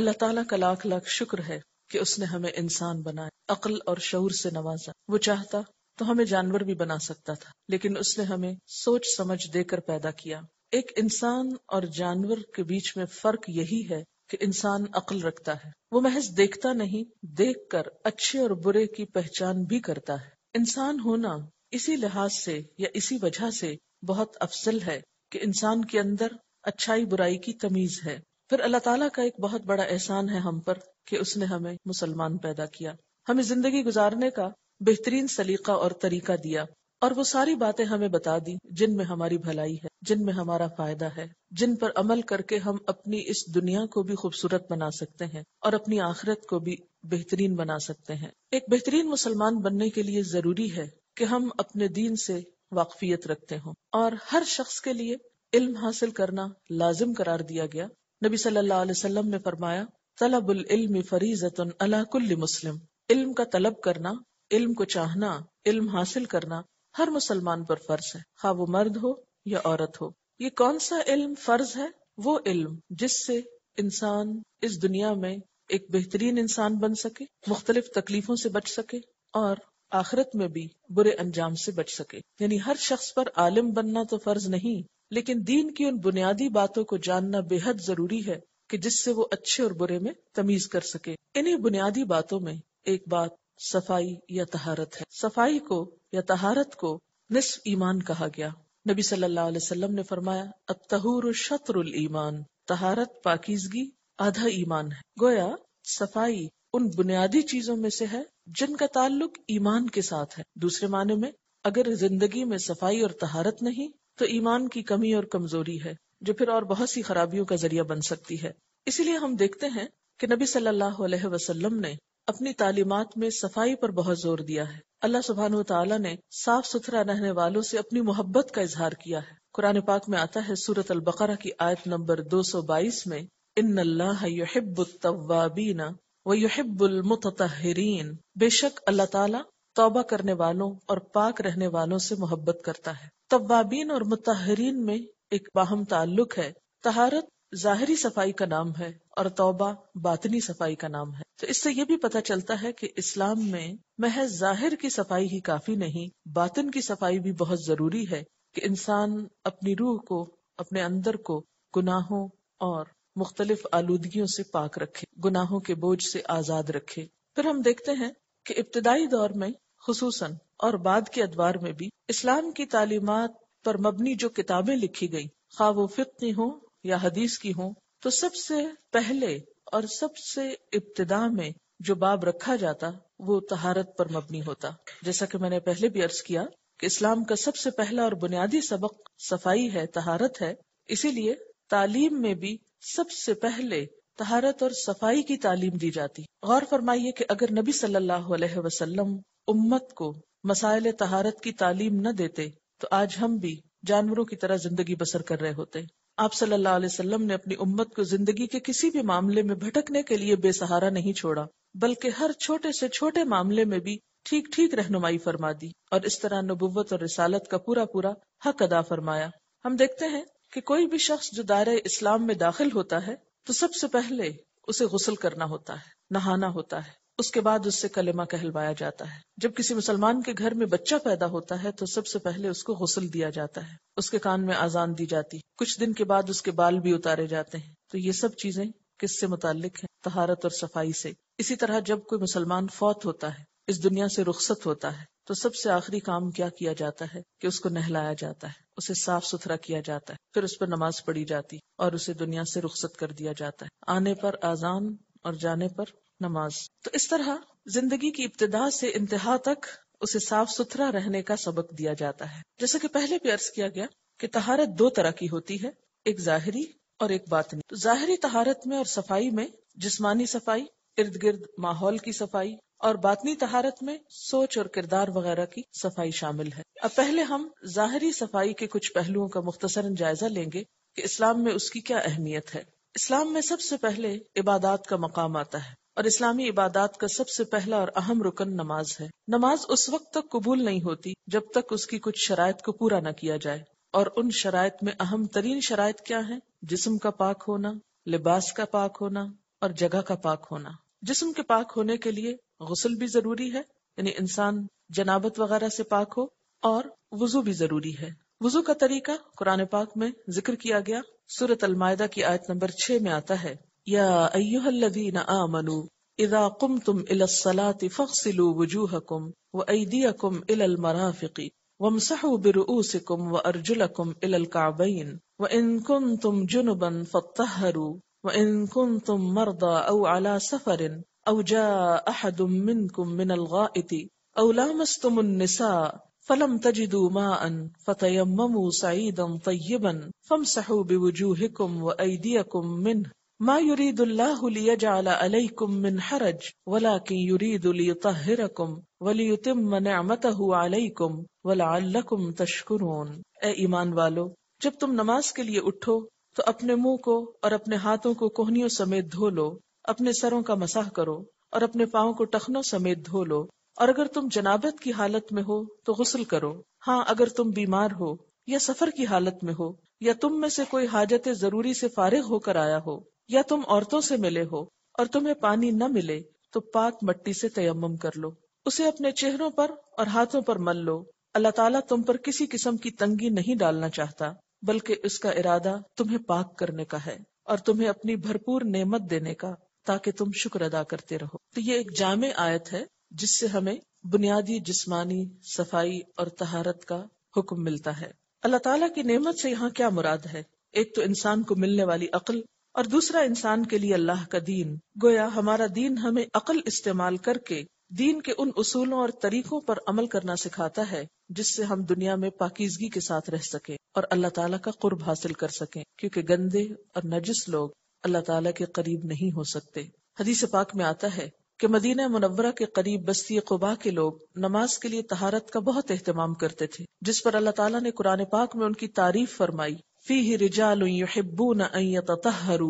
अल्लाह ताला का लाख लाख शुक्र है कि उसने हमें इंसान बनाया अकल और शौर से नवाजा वो चाहता तो हमें जानवर भी बना सकता था लेकिन उसने हमें सोच समझ देकर पैदा किया एक इंसान और जानवर के बीच में फर्क यही है कि इंसान अकल रखता है वो महज देखता नहीं देखकर अच्छे और बुरे की पहचान भी करता है इंसान होना इसी लिहाज से या इसी वजह से बहुत अफसल है कि इंसान के अंदर अच्छाई बुराई की तमीज है फिर अल्लाह ताला का एक बहुत बड़ा एहसान है हम पर कि उसने हमें मुसलमान पैदा किया हमें जिंदगी गुजारने का बेहतरीन सलीका और तरीका दिया और वो सारी बातें हमें बता दी जिनमें हमारी भलाई है जिनमें हमारा फायदा है जिन पर अमल करके हम अपनी इस दुनिया को भी खूबसूरत बना सकते हैं और अपनी आखिरत को भी बेहतरीन बना सकते हैं एक बेहतरीन मुसलमान बनने के लिए जरूरी है कि हम अपने दीन से वाकफियत रखते हों और हर शख्स के लिए इल्म हासिल करना लाजिम करार दिया गया नबी सल्लल्लाहु अलैहि वसल्लम ने फरमाया तलबुल इल्म फरीजतन अला कुल्ली मुस्लिम इल्म का तलब करना इल्म को चाहना इल्म हासिल करना हर मुसलमान पर फर्ज है खा वो मर्द हो या औरत हो ये कौन सा इल्म फर्ज है वो इल्म जिससे इंसान इस दुनिया में एक बेहतरीन इंसान बन सके मुख्तलिफ तकलीफों से बच सके और आखिरत में भी बुरे अंजाम से बच सके यानी हर शख्स पर आलिम बनना तो फर्ज नहीं लेकिन दीन की उन बुनियादी बातों को जानना बेहद जरूरी है कि जिससे वो अच्छे और बुरे में तमीज कर सके इन्हीं बुनियादी बातों में एक बात सफाई या तहारत है सफाई को या तहारत को निसफ ईमान कहा गया नबी सल्लल्लाहु अलैहि वसल्लम ने फरमाया अब तहूर शत्र ईमान तहारत पाकिजगी आधा ईमान है गोया सफाई उन बुनियादी चीजों में से है जिनका ताल्लुक ईमान के साथ है दूसरे माने में अगर जिंदगी में सफाई और तहारत नहीं तो ईमान की कमी और कमजोरी है जो फिर और बहुत सी खराबियों का जरिया बन सकती है इसीलिए हम देखते हैं कि नबी सल्लल्लाहु अलैहि वसल्लम ने अपनी तालीमत में सफाई पर बहुत जोर दिया है अल्लाह सुबहान तला ने साफ सुथरा रहने वालों से अपनी मोहब्बत का इजहार किया है कुरान पाक में आता है सूरत अल बकरा की आयत नंबर दो सौ बाईस में इन अल्लाहबीना वहबुलमतरीन बेशक अल्लाह तौबा करने वालों और पाक रहने वालों से मोहब्बत करता है तबाबीन और मुतहरीन में एक बाहम ताल्लुक है तहारत जाहरी सफाई का नाम है और तौबा बातनी सफाई का नाम है तो इससे ये भी पता चलता है कि इस्लाम में महज जाहिर की सफाई ही काफी नहीं बातन की सफाई भी बहुत जरूरी है कि इंसान अपनी रूह को अपने अंदर को गुनाहों और मुख्तलिफ आलूदगियों से पाक रखे गुनाहों के बोझ से आजाद रखे फिर हम देखते हैं कि इब्तदाई दौर में खसूसन और बाद के अदवार में भी इस्लाम की तालीमत पर मबनी जो किताबें लिखी गई खा वो फिक की या हदीस की हो तो सबसे पहले और सबसे इब्तदा में जो बाब रखा जाता वो तहारत पर मबनी होता जैसा कि मैंने पहले भी अर्ज किया कि इस्लाम का सबसे पहला और बुनियादी सबक सफाई है तहारत है इसीलिए तालीम में भी सबसे पहले तहारत और सफाई की तालीम दी जाती गौर फरमाइए कि अगर नबी सल्लल्लाहु अलैहि वसल्लम उम्मत को मसाइल तहारत की तालीम न देते तो आज हम भी जानवरों की तरह जिंदगी बसर कर रहे होते आप सल्लल्लाहु अलैहि वसल्लम ने अपनी उम्मत को जिंदगी के किसी भी मामले में भटकने के लिए बेसहारा नहीं छोड़ा बल्कि हर छोटे से छोटे मामले में भी ठीक ठीक रहनुमाई फरमा दी और इस तरह नबुवत और रिसालत का पूरा पूरा हक अदा फरमाया हम देखते हैं कि कोई भी शख्स जो दायरे इस्लाम में दाखिल होता है तो सबसे पहले उसे गुसल करना होता है नहाना होता है उसके बाद उससे कलेमा कहलवाया जाता है जब किसी मुसलमान के घर में बच्चा पैदा होता है तो सबसे पहले उसको गुसल दिया जाता है उसके कान में आजान दी जाती है कुछ दिन के बाद उसके बाल भी उतारे जाते हैं तो ये सब चीजें किससे मुतालिक है तहारत और सफाई से इसी तरह जब कोई मुसलमान फौत होता है इस दुनिया से रुख्सत होता है तो सबसे आखिरी काम क्या किया जाता है कि उसको नहलाया जाता है उसे साफ सुथरा किया जाता है फिर उस पर नमाज पढ़ी जाती और उसे दुनिया से रुख्सत कर दिया जाता है आने पर आजान और जाने पर नमाज तो इस तरह जिंदगी की इब्तदा से इंतहा तक उसे साफ सुथरा रहने का सबक दिया जाता है जैसे कि पहले भी अर्ज किया गया कि तहारत दो तरह की होती है एक जाहरी और एक बातनी तो जाहरी तहारत में और सफाई में जिस्मानी सफाई इर्द गिर्द माहौल की सफाई और बातनी तहारत में सोच और किरदार वगैरह की सफाई शामिल है अब पहले हम जाहरी सफाई के कुछ पहलुओं का मुख्तसर जायजा लेंगे कि इस्लाम में उसकी क्या अहमियत है इस्लाम में सबसे पहले इबादत का मकाम आता है और इस्लामी इबादत का सबसे पहला और अहम रुकन नमाज है नमाज उस वक्त तक कबूल नहीं होती जब तक उसकी कुछ शराय को पूरा न किया जाए और उन शराय में अहम तरीन शराय क्या है जिसम का पाक होना लिबास का पाक होना और जगह का पाक होना जिसम के पाक होने के लिए गसल भी जरूरी है यानी इंसान जनाबत वगैरह से पाक हो और वजू भी जरूरी है वजू का तरीका कुरान पाक में जिक्र किया गया सूरत अलमायदा की आयत नंबर छह में आता है يا أيها الذين آمنوا إذا قمتم إلى الصلاة فاغسلوا وجوهكم وأيديكم إلى المرافق وامسحوا برؤوسكم وأرجلكم إلى الكعبين وإن كنتم جنبا فاطهروا وإن كنتم مرضى أو على سفر أو جاء أحد منكم من الغائط أو لامستم النساء فلم تجدوا ماء فتيمموا سعيدا طيبا فامسحوا بوجوهكم وأيديكم منه मा युरीदुल्लाहुलियजालकुम मिन हरज वलाकिन युरीदुलियतहिरकुम वलियुतिम्म निअमतहु अलैकुम वलअल्लकुम तशकुरून ए ईमान वालो जब तुम नमाज के लिए उठो तो अपने मुंह को और अपने हाथों को कोहनियों समेत धो लो अपने सरों का मसाह करो और अपने पाओ को टखनों समेत धो लो और अगर तुम जनाबत की हालत में हो तो गुसल करो हाँ अगर तुम बीमार हो या सफर की हालत में हो या तुम में से कोई हाजत जरूरी से फारिग होकर आया हो या तुम औरतों से मिले हो और तुम्हें पानी न मिले तो पाक मट्टी से तयम कर लो उसे अपने चेहरों पर और हाथों पर मल लो अल्लाह ताला तुम पर किसी किस्म की तंगी नहीं डालना चाहता बल्कि उसका इरादा तुम्हें पाक करने का है और तुम्हें अपनी भरपूर नेमत देने का ताकि तुम शुक्र अदा करते रहो तो ये एक जाम आयत है जिससे हमें बुनियादी जिस्मानी सफाई और तहारत का हुक्म मिलता है अल्लाह ताला की नेमत से यहाँ क्या मुराद है एक तो इंसान को मिलने वाली अकल और दूसरा इंसान के लिए अल्लाह का दीन गोया हमारा दीन हमें अकल इस्तेमाल करके दीन के उन उसूलों और तरीकों पर अमल करना सिखाता है जिससे हम दुनिया में पाकिजगी के साथ रह सके और अल्लाह ताला का कुर्ब हासिल कर सके क्योंकि गंदे और नजिस लोग अल्लाह ताला के करीब नहीं हो सकते हदीस पाक में आता है कि मदीना मुनवरा के करीब बस्ती कुबा के लोग नमाज के लिए तहारत का बहुत एहतमाम करते थे जिस पर अल्लाह ताला ने कुरान पाक में उनकी तारीफ फरमाई फीह रिजाल युहिब्बून अन यततहरु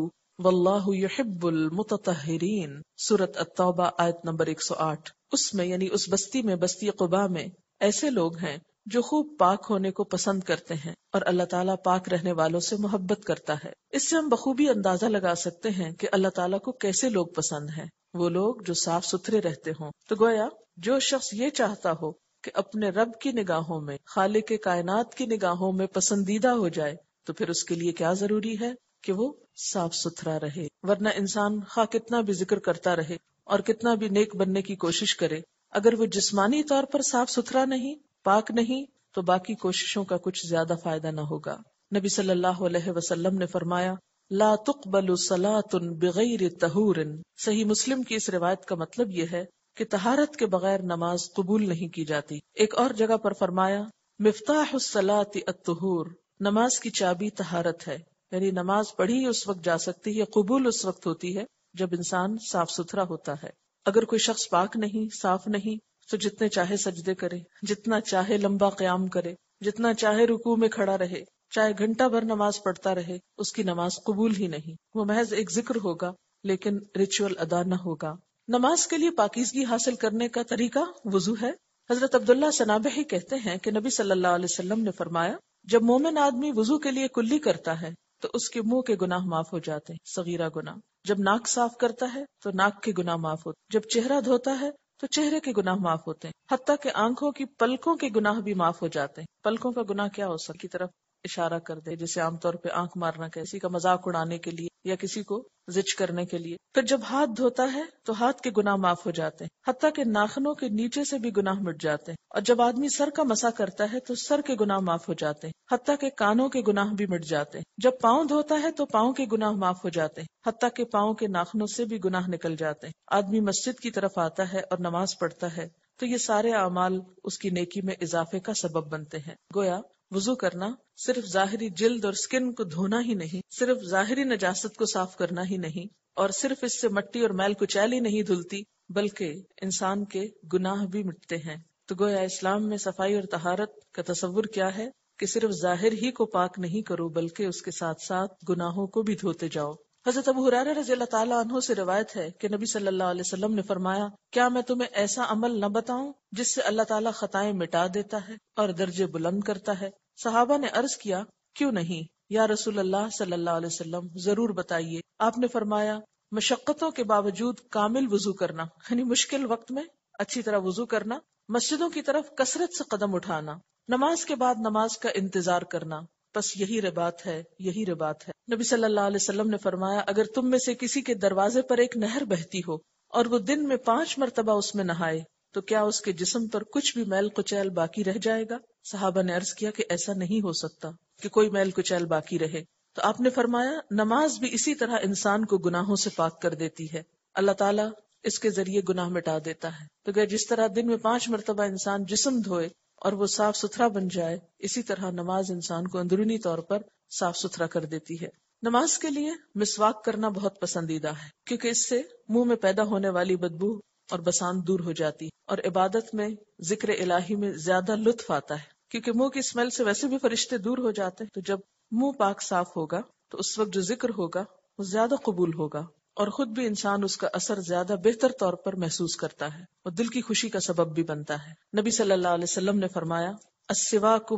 वल्लाहु युहिब्बुल मुततहरीन सूरत अत-तौबा आयत नंबर 108 उसमें यानी उस बस्ती में बस्ती कुबा में ऐसे लोग हैं जो खूब पाक होने को पसंद करते हैं और अल्लाह ताला पाक रहने वालों से मोहब्बत करता है इससे हम बखूबी अंदाजा लगा सकते हैं कि अल्लाह ताला को कैसे लोग पसंद हैं वो लोग जो साफ सुथरे रहते हों तो गोया जो शख्स ये चाहता हो कि अपने रब की निगाहों में खालिक कायनात की निगाहों में पसंदीदा हो जाए तो फिर उसके लिए क्या जरूरी है कि वो साफ सुथरा रहे वरना इंसान खा कितना भी जिक्र करता रहे और कितना भी नेक बनने की कोशिश करे अगर वो जिस्मानी तौर पर साफ सुथरा नहीं पाक नहीं तो बाकी कोशिशों का कुछ ज्यादा फायदा ना होगा नबी सल्लल्लाहु अलैहि वसल्लम ने फरमाया ला तुकबलु सलातुन बगैर तहूर सही मुस्लिम की इस रिवायत का मतलब यह है कि तहारत के बगैर नमाज कबूल नहीं की जाती एक और जगह पर फरमाया मिफ्ताह सलात अतहूर नमाज की चाबी तहारत है यानी नमाज पढ़ी उस वक्त जा सकती है कबूल उस वक्त होती है जब इंसान साफ सुथरा होता है अगर कोई शख्स पाक नहीं साफ नहीं तो जितने चाहे सजदे करे जितना चाहे लंबा क्याम करे जितना चाहे रुकू में खड़ा रहे चाहे घंटा भर नमाज पढ़ता रहे उसकी नमाज कबूल ही नहीं वो महज एक जिक्र होगा लेकिन रिचुअल अदा न होगा नमाज के लिए पाकिजगी हासिल करने का तरीका वजू है हजरत अब्दुल्ला ही कहते हैं कि नबी सल्लल्लाहु अलैहि वसल्लम ने फरमाया जब मोमिन आदमी वजू के लिए कुल्ली करता है तो उसके मुंह के गुनाह माफ हो जाते हैं सगीरा गुनाह जब नाक साफ करता है तो नाक के गुनाह माफ होते जब चेहरा धोता है तो चेहरे के गुनाह माफ होते हैं हती के आंखों की पलकों के गुनाह भी माफ हो जाते हैं पलकों का गुनाह क्या हो सकती तरफ इशारा कर दे जैसे आमतौर पे आंख मारना कहे किसी का मजाक उड़ाने के लिए या किसी को जिच करने के लिए फिर जब हाथ धोता है तो हाथ के गुनाह माफ हो जाते हैं हत्या के नाखनों के नीचे से भी गुनाह मिट जाते हैं और जब आदमी सर का मसा करता है तो सर के गुनाह माफ हो जाते हैं हत्या के कानों के गुनाह भी मिट जाते हैं जब पाँव धोता है तो पाँव के गुनाह माफ हो जाते हैं हत्या के पाँव के नाखनों से भी गुनाह निकल जाते हैं आदमी मस्जिद की तरफ आता है और नमाज पढ़ता है तो ये सारे अमाल उसकी नेकी में इजाफे का सबब बनते हैं गोया वजू करना सिर्फ जाहरी जिल्द और स्किन को धोना ही नहीं सिर्फ जाहरी नजासत को साफ करना ही नहीं और सिर्फ इससे मट्टी और मैल कुचैल ही नहीं धुलती बल्कि इंसान के गुनाह भी मिटते हैं तो गोया इस्लाम में सफाई और तहारत का तस्वुर क्या है कि सिर्फ जाहिर ही को पाक नहीं करो बल्कि उसके साथ साथ गुनाहों को भी धोते जाओ हजरत अबू हुरैरा रजी अल्लाह से रिवायत है कि नबी सल्लल्लाहु अलैहि वसल्लम ने फरमाया क्या मैं तुम्हें ऐसा अमल न बताऊं जिससे अल्लाह ताला खताएं मिटा देता है और दर्जे बुलंद करता है सहाबा ने अर्ज किया क्यों नहीं या रसूल अल्लाह सल्लल्लाहु अलैहि वसल्लम जरूर बताइए आपने फरमाया मशक्क़तों के बावजूद कामिल वजू करना यानी मुश्किल वक्त में अच्छी तरह वजू करना मस्जिदों की तरफ कसरत से कदम उठाना नमाज के बाद नमाज का इंतजार करना बस यही रिबात है यही रिबात है नबी सल्लल्लाहु अलैहि वसल्लम ने फरमाया अगर तुम में से किसी के दरवाजे पर एक नहर बहती हो और वो दिन में पांच मरतबा उसमें नहाए तो क्या उसके जिस्म पर कुछ भी मैल कुचैल बाकी रह जाएगा साहबा ने अर्ज किया कि ऐसा नहीं हो सकता कि कोई मैल कुचैल बाकी रहे तो आपने फरमाया नमाज भी इसी तरह इंसान को गुनाहों से पाक कर देती है अल्लाह ताला इसके जरिए गुनाह मिटा देता है तो क्या जिस तरह दिन में पांच मरतबा इंसान जिस्म धोए और वो साफ सुथरा बन जाए इसी तरह नमाज इंसान को अंदरूनी तौर पर साफ सुथरा कर देती है नमाज के लिए मिसवाक करना बहुत पसंदीदा है क्योंकि इससे मुंह में पैदा होने वाली बदबू और बसान दूर हो जाती और इबादत में जिक्र इलाही में ज्यादा लुत्फ आता है क्योंकि मुंह की स्मेल से वैसे भी फरिश्ते दूर हो जाते हैं तो जब मुंह पाक साफ होगा तो उस वक्त जो जिक्र होगा वो ज्यादा कबूल होगा और खुद भी इंसान उसका असर ज्यादा बेहतर तौर पर महसूस करता है और दिल की खुशी का सबब भी बनता है नबी सल्लल्लाहु अलैहि वसल्लम ने फरमाया अस्सिवाकु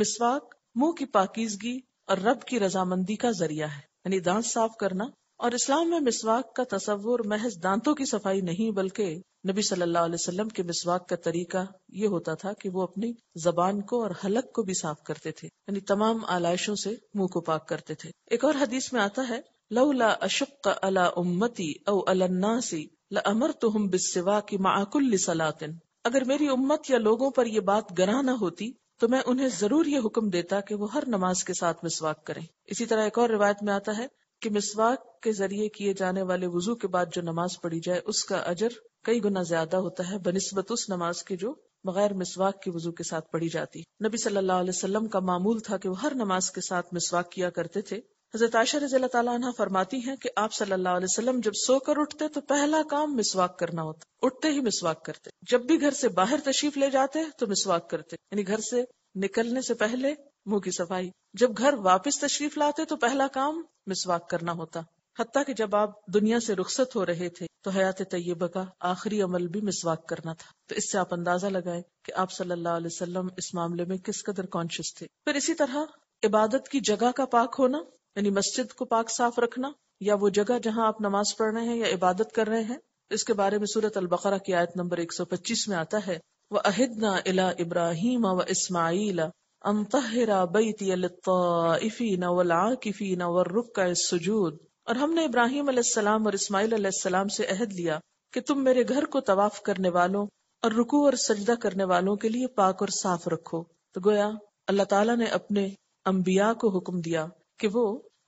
मिसवाक मुंह की पाकिजगी और रब की रजामंदी का जरिया है यानी दांत साफ करना और इस्लाम में मिसवाक का तस्वुर महज दांतों की सफाई नहीं बल्कि नबी सल्लल्लाहु अलैहि वसल्लम के मिसवाक का तरीका ये होता था कि वो अपनी जबान को और हलक को भी साफ करते थे यानी तमाम आलाइशों से मुंह को पाक करते थे एक और हदीस में आता है लौला अशुक अला उम्मती औ अलन्नासी लमर तो बिस्वा की माकुल्ल सलातिन अगर मेरी उम्मत या लोगों पर यह बात गरा न होती तो मैं उन्हें जरूर ये हुक्म देता कि वो हर नमाज के साथ मिसवाक करें इसी तरह एक और रिवायत में आता है कि मिसवाक के जरिए किए जाने वाले वजू के बाद जो नमाज पढ़ी जाए उसका अजर कई गुना ज्यादा होता है बनस्बत उस नमाज के जो बगैर मिसवाक के वजू के साथ पढ़ी जाती नबी सल्लल्लाहु अलैहि वसल्लम का मामूल था कि वो हर नमाज के साथ मिसवाक किया करते थे हजरत आशा रजी तला फरमाती हैं कि आप सल्लल्लाहु अलैहि वसल्लम जब सोकर उठते तो पहला काम मिसवाक करना होता उठते ही मिसवाक करते जब भी घर से बाहर तशरीफ ले जाते तो मिसवाक करते यानी घर से निकलने से पहले मुंह की सफाई जब घर वापस तशरीफ लाते तो पहला काम मिसवाक करना होता हती कि जब आप दुनिया से रुखसत हो रहे थे तो हयात तय्यबा का आखिरी अमल भी मिसवाक करना था तो इससे आप अंदाजा लगाए कि आप सल्लल्लाहु अलैहि वसल्लम इस मामले में किस कदर कॉन्शियस थे फिर इसी तरह इबादत की जगह का पाक होना यानी मस्जिद को पाक साफ रखना या वो जगह जहाँ आप नमाज पढ़ रहे हैं या इबादत कर रहे हैं इसके बारे में सूरत अलबकरा की आयत नंबर 125 में आता है वह अहिदना इला इब्राहिम व इसमाइल अन तहरा सुजूद और हमने इब्राहिम अलैहिस्सलाम और इस्माइल अलैहिस्सलाम से अहद लिया कि तुम मेरे घर को तवाफ करने वालों और रुकू और सजदा करने वालों के लिए पाक और साफ रखो तो गोया अल्लाह ताला ने अपने अम्बिया को हुक्म दिया कि वो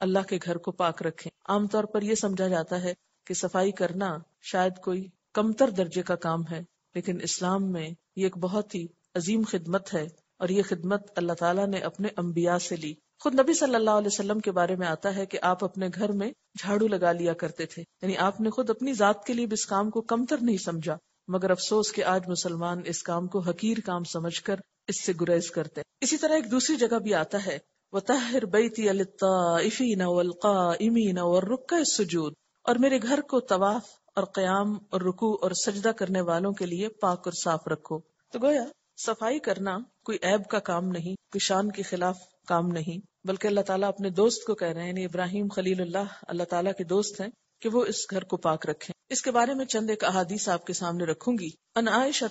अल्लाह के घर को पाक रखे आमतौर पर यह समझा जाता है कि सफाई करना शायद कोई कमतर दर्जे का काम है लेकिन इस्लाम में ये एक बहुत ही अजीम खिदमत है और ये खिदमत अल्लाह ताला ने अपने अम्बिया से ली खुद नबी सल्लल्लाहु अलैहि वसल्लम के बारे में आता है कि आप अपने घर में झाड़ू लगा लिया करते थे यानी आपने खुद अपनी जात के लिए भी इस काम को कमतर नहीं समझा मगर अफसोस कि आज मुसलमान इस काम को हकीर काम समझकर इससे गुरेज करते इसी तरह एक दूसरी जगह भी आता है वताहिर बैती अलताफीन वलकामीन और रुक सुजूद और मेरे घर को तवाफ और क्याम और रुकू और सजदा करने वालों के लिए पाक और साफ रखो तो गोया सफाई करना कोई ऐब का काम नहीं किसान के खिलाफ काम नहीं बल्कि अल्लाह ताला अपने दोस्त को कह रहे हैं इब्राहिम खलील अल्लाह ताला के दोस्त हैं कि वो इस घर को पाक रखे इसके बारे में चंद एक अहादीस आपके सामने रखूंगी अन आयशा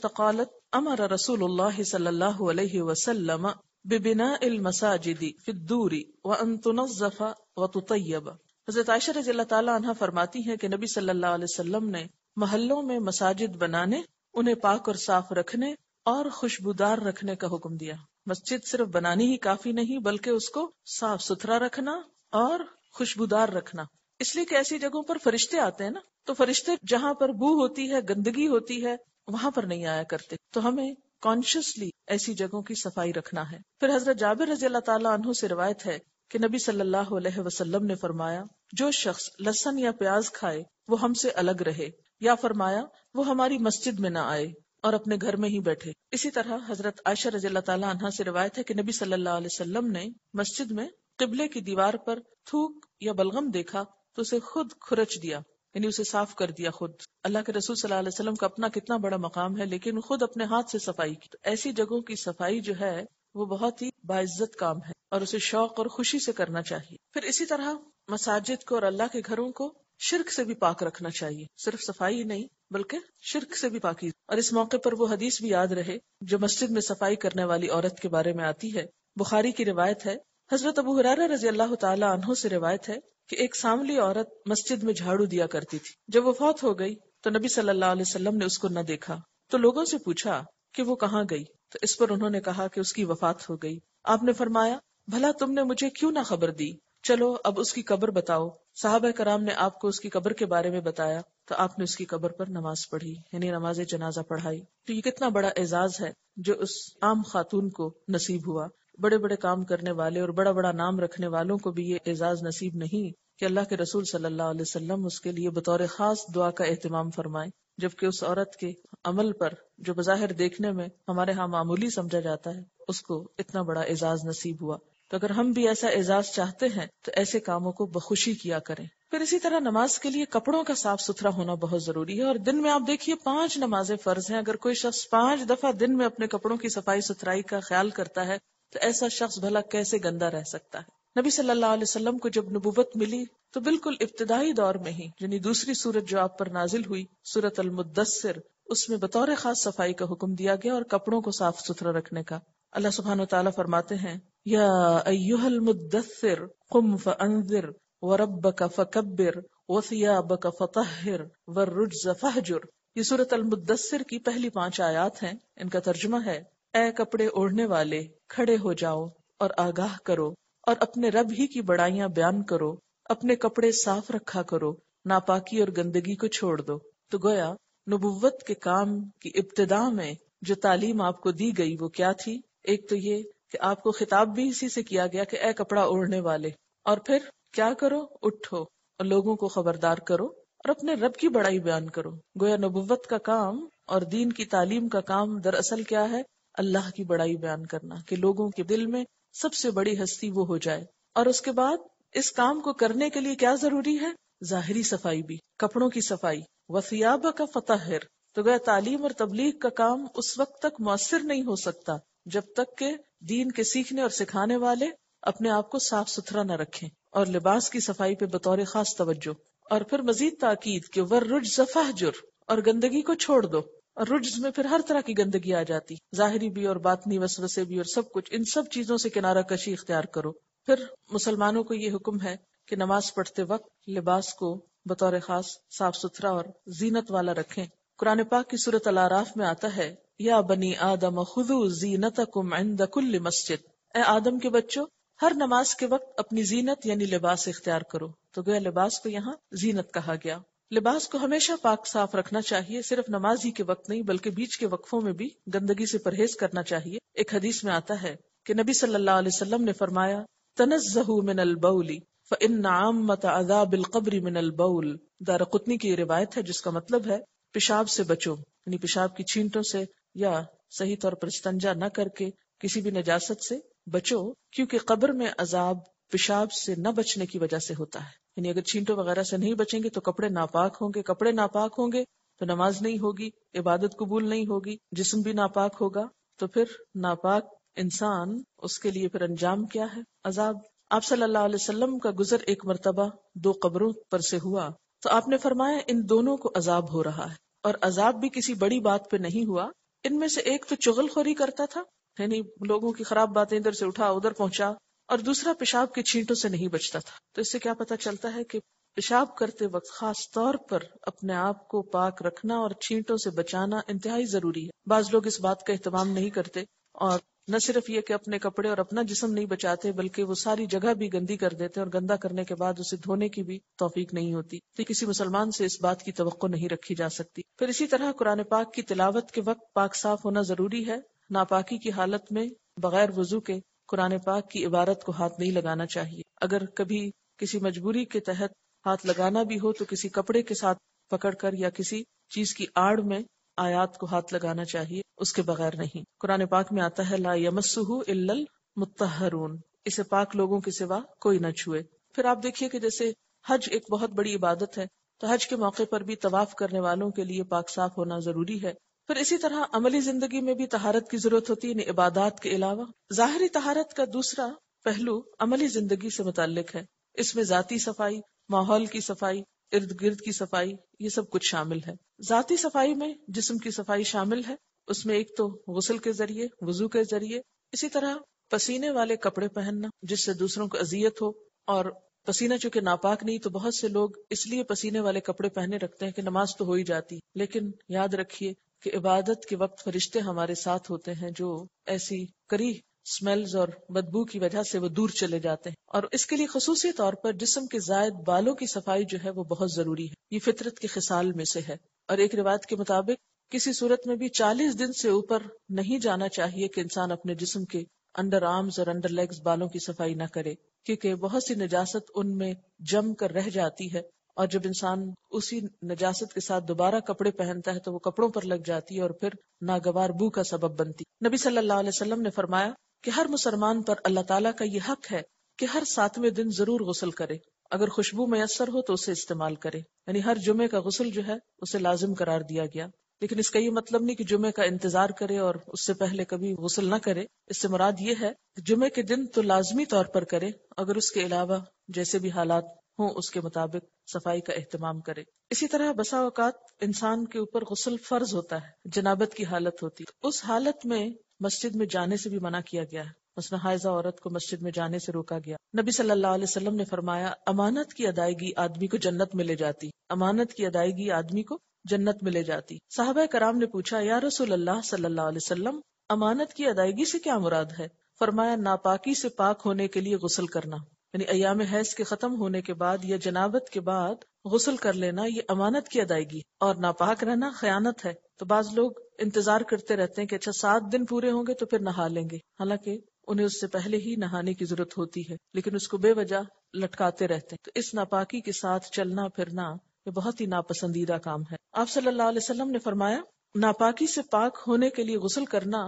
अमर रसूल सल्लल्लाहु अलैहि वसल्लम बिबिना मसाजिदी फिद्दूरी व अनतुनजफा व तुतयब हजरत आयशा रजी अल्लाह फरमाती है की नबी सल्लल्लाहु ने महल्लों में मसाजिद बनाने उन्हें पाक और साफ रखने और खुशबूदार रखने का हुक्म दिया मस्जिद सिर्फ बनानी ही काफी नहीं बल्कि उसको साफ सुथरा रखना और खुशबूदार रखना इसलिए कि ऐसी जगहों पर फरिश्ते आते हैं ना तो फरिश्ते जहां पर बू होती है गंदगी होती है वहां पर नहीं आया करते तो हमें कॉन्शियसली ऐसी जगहों की सफाई रखना है फिर हजरत जाबिर रजी अल्लाह से रिवायत है कि नबी सल्लल्लाहु अलैहि वसल्लम ने फरमाया जो शख्स लसन या प्याज खाए वो हमसे अलग रहे या फरमाया वो हमारी मस्जिद में न आए और अपने घर में ही बैठे इसी तरह हजरत आयशा रजी अल्लाह से रिवायत है कि नबी सल्लल्लाहु अलैहि वसल्लम ने मस्जिद में किबले की दीवार पर थूक या बलगम देखा तो उसे खुद खुरच दिया यानी उसे साफ कर दिया खुद अल्लाह के रसूल सल्लल्लाहु अलैहि वसल्लम का अपना कितना बड़ा मकाम है लेकिन खुद अपने हाथ से सफाई की तो ऐसी जगहों की सफाई जो है वो बहुत ही बाइज्जत काम है और उसे शौक और खुशी से करना चाहिए फिर इसी तरह मसाजिद को और अल्लाह के घरों को शिरक से भी पाक रखना चाहिए सिर्फ सफाई नहीं बल्कि शिरक से भी पाकी और इस मौके पर वो हदीस भी याद रहे जो मस्जिद में सफाई करने वाली औरत के बारे में आती है बुखारी की रिवायत है हजरत अबू हरारा रजी अल्लाह तहो से रिवायत है कि एक सामली औरत मस्जिद में झाड़ू दिया करती थी जब वो फौत हो गई तो नबी सल्लल्लाहु अलैहि वसल्लम ने उसको न देखा तो लोगों से पूछा कि वो कहाँ गई तो इस पर उन्होंने कहा कि उसकी वफात हो गई आपने फरमाया भला तुमने मुझे क्यों ना खबर दी चलो अब उसकी कब्र बताओ साहब कराम ने आपको उसकी कब्र के बारे में बताया तो आपने उसकी कब्र पर नमाज पढ़ी यानी नमाज जनाजा पढ़ाई तो ये कितना बड़ा एजाज है जो उस आम खातून को नसीब हुआ बड़े बड़े काम करने वाले और बड़ा बड़ा नाम रखने वालों को भी ये एजाज नसीब नहीं कि अल्लाह के रसूल सल्लाम उसके लिए बतौर खास दुआ का एहतमाम फरमाए जबकि उस औरत के अमल पर जो बाहिर देखने में हमारे यहाँ मामूली समझा जाता है उसको इतना बड़ा एजाज नसीब हुआ तो अगर हम भी ऐसा एजाज चाहते हैं तो ऐसे कामों को बखुशी किया करें फिर इसी तरह नमाज के लिए कपड़ों का साफ सुथरा होना बहुत जरूरी है और दिन में आप देखिए पांच नमाजें फर्ज हैं अगर कोई शख्स पांच दफा दिन में अपने कपड़ों की सफाई सुथराई का ख्याल करता है तो ऐसा शख्स भला कैसे गंदा रह सकता है नबी सल्लल्लाहु अलैहि वसल्लम को जब नबूवत मिली तो बिल्कुल इब्तदाई दौर में ही यानी दूसरी सूरत जो आप पर नाजिल हुई सूरत अलमुदस्सिर उसमें बतौर खास सफाई का हुक्म दिया गया और कपड़ों को साफ सुथरा रखने का अल्लाह सुबहान तला फरमाते हैं يا أيها المدثر قم فأنذر وربك فكبر वसियाबक फतहर व रुज ये सूरत अलमुदसर की पहली पांच आयात हैं इनका तर्जमा है ए कपड़े ओढ़ने वाले खड़े हो जाओ और आगाह करो और अपने रब ही की बड़ाइया बयान करो अपने कपड़े साफ रखा करो नापाकी और गंदगी को छोड़ दो तो गोया नबुवत के काम की इब्तदा में जो तालीम आपको दी गई वो क्या थी एक तो ये कि आपको खिताब भी इसी से किया गया कि ए कपड़ा ओढ़ने वाले और फिर क्या करो उठो और लोगों को खबरदार करो और अपने रब की बड़ाई बयान करो गोया नबुवत का काम और दीन की तालीम का काम दरअसल क्या है अल्लाह की बड़ाई बयान करना कि लोगों के दिल में सबसे बड़ी हस्ती वो हो जाए और उसके बाद इस काम को करने के लिए क्या जरूरी है जाहरी सफाई भी कपड़ों की सफाई वसियाबा का फतहर तो गया तालीम और तबलीग का काम उस वक्त तक मौसर नहीं हो सकता जब तक के दीन के सीखने और सिखाने वाले अपने आप को साफ सुथरा न रखें और लिबास की सफाई पे बतौर खास तवज्जो और फिर मजीद ताकीद के वर रुज जुर और गंदगी को छोड़ दो और रुज में फिर हर तरह की गंदगी आ जाती जाहरी भी और बातनी वसवसे भी और सब कुछ इन सब चीजों से किनारा कशी इख्तियार करो फिर मुसलमानों को ये हुक्म है कि नमाज पढ़ते वक्त लिबास को बतौर खास साफ सुथरा और जीनत वाला रखें कुरान पाक की सूरत अलाराफ में आता है या बनी आदम खुदू जीनत इंद मस्जिद ए आदम के बच्चों हर नमाज के वक्त अपनी जीनत यानी लिबास इख्तियार करो तो गया लिबास को यहाँ जीनत कहा गया लिबास को हमेशा पाक साफ रखना चाहिए सिर्फ नमाज ही के वक्त नहीं बल्कि बीच के वक्फों में भी गंदगी से परहेज करना चाहिए एक हदीस में आता है कि नबी सल्लल्लाहु अलैहि वसल्लम ने फरमाया तनजहू मिन अलबउली कब्री मिन अलबउल दारा कुतनी की रिवायत है जिसका मतलब है पेशाब से बचो यानी पेशाब की छींटों से या सही तौर पर इस्तंजा न करके किसी भी नजासत से बचो क्योंकि कब्र में अजाब पेशाब से न बचने की वजह से होता है यानी अगर छींटों वगैरह से नहीं बचेंगे तो कपड़े नापाक होंगे कपड़े नापाक होंगे तो नमाज नहीं होगी इबादत कबूल नहीं होगी जिसम भी नापाक होगा तो फिर नापाक इंसान उसके लिए फिर अंजाम क्या है अजाब आप सल्लल्लाहु अलैहि वसल्लम का गुजर एक मरतबा दो कब्रों पर से हुआ तो आपने फरमाया इन दोनों को अजाब हो रहा है और अजाब भी किसी बड़ी बात पे नहीं हुआ इनमें से एक तो चुगलखोरी करता था यानी लोगों की खराब बातें इधर से उठा उधर पहुंचा और दूसरा पेशाब की छींटों से नहीं बचता था तो इससे क्या पता चलता है कि पेशाब करते वक्त खास तौर पर अपने आप को पाक रखना और छींटों से बचाना इंतहाई जरूरी है बाज लोग इस बात का एहतमाम नहीं करते और न सिर्फ ये कि अपने कपड़े और अपना जिसम नहीं बचाते बल्कि वो सारी जगह भी गंदी कर देते हैं और गंदा करने के बाद उसे धोने की भी तोफीक नहीं होती तो किसी मुसलमान से इस बात की तो नहीं रखी जा सकती फिर इसी तरह कुरान पाक की तिलावत के वक्त पाक साफ होना जरूरी है नापाकी की हालत में बगैर वजू के कुरान पाक की इबारत को हाथ नहीं लगाना चाहिए अगर कभी किसी मजबूरी के तहत हाथ लगाना भी हो तो किसी कपड़े के साथ पकड़कर या किसी चीज की आड़ में आयात को हाथ लगाना चाहिए उसके बगैर नहीं कुरान पाक में आता है ला यमसुहु इल्लल मुतहरून इसे पाक लोगों के सिवा कोई न छुए फिर आप देखिए कि जैसे हज एक बहुत बड़ी इबादत है तो हज के मौके पर भी तवाफ करने वालों के लिए पाक साफ होना जरूरी है फिर इसी तरह अमली जिंदगी में भी तहारत की जरूरत होती है इबादत के अलावा जाहरी तहारत का दूसरा पहलू अमली जिंदगी से मुतल है इसमें जाती सफाई माहौल की सफाई इर्द गिर्द की सफाई ये सब कुछ शामिल है जाती सफाई में जिसम की सफाई शामिल है उसमें एक तो गसल के जरिए वजू के जरिए इसी तरह पसीने वाले कपड़े पहनना जिससे दूसरों को अजियत हो और पसीना चूंकि नापाक नहीं तो बहुत से लोग इसलिए पसीने वाले कपड़े पहने रखते हैं कि नमाज तो हो ही जाती लेकिन याद रखिए कि इबादत के वक्त फरिश्ते हमारे साथ होते हैं जो ऐसी करी स्मेल्स और बदबू की वजह से वो दूर चले जाते हैं और इसके लिए खसूसी तौर पर जिसम के जायद बालों की सफाई जो है वो बहुत जरूरी है ये फितरत के खिसाल में से है और एक रिवायत के मुताबिक किसी सूरत में भी चालीस दिन से ऊपर नहीं जाना चाहिए कि इंसान अपने जिसम के अंडर आर्म्स और अंडर लेग्स बालों की सफाई ना करे क्योंकि बहुत सी नजासत उनमें जम कर रह जाती है और जब इंसान उसी नजासत के साथ दोबारा कपड़े पहनता है तो वो कपड़ों पर लग जाती है और फिर नागवार बू का सबब बनती नबी सल्लल्लाहु अलैहि वसल्लम ने फरमाया कि हर मुसलमान पर अल्लाह ताला का ये हक है कि हर सातवें दिन जरूर गुसल करे अगर खुशबू मैसर हो तो उसे इस्तेमाल करे यानी हर जुमे का गुसल जो है उसे लाजिम करार दिया गया लेकिन इसका ये मतलब नहीं कि जुमे का इंतजार करे और उससे पहले कभी गुसल ना करे इससे मुराद ये है कि जुमे के दिन तो लाजमी तौर पर करे अगर उसके अलावा जैसे भी हालात हों उसके मुताबिक सफाई का एहतमाम करे इसी तरह बसा अवकात इंसान के ऊपर गसल फर्ज होता है जनाबत की हालत होती है उस हालत में मस्जिद में जाने से भी मना किया गया है उसने हाइजा औरत को मस्जिद में जाने से रोका गया नबी सल्लल्लाहु अलैहि वसल्लम ने फरमाया अमानत की अदायगी आदमी को जन्नत में ले जाती अमानत की अदायगी आदमी को जन्नत में ले जाती साहब कराम ने पूछा या रसूल अल्लाह सल्लल्लाहु अलैहि वसल्लम अमानत की अदायगी से क्या मुराद है फरमाया नापाकी से पाक होने के लिए गुसल करना यानी अयाम हैज के खत्म होने के बाद या जनाबत के बाद गुसल कर लेना ये अमानत की अदायगी और नापाक रहना खयानत है तो बाज लोग इंतजार करते रहते हैं कि अच्छा सात दिन पूरे होंगे तो फिर नहा लेंगे हालांकि उन्हें उससे पहले ही नहाने की जरूरत होती है लेकिन उसको बेवजह लटकाते रहते हैं तो इस नापाकी के साथ चलना फिरना ये बहुत ही नापसंदीदा काम है आप सल्लल्लाहु अलैहि वसल्लम ने फरमाया नापाकी से पाक होने के लिए गुसल करना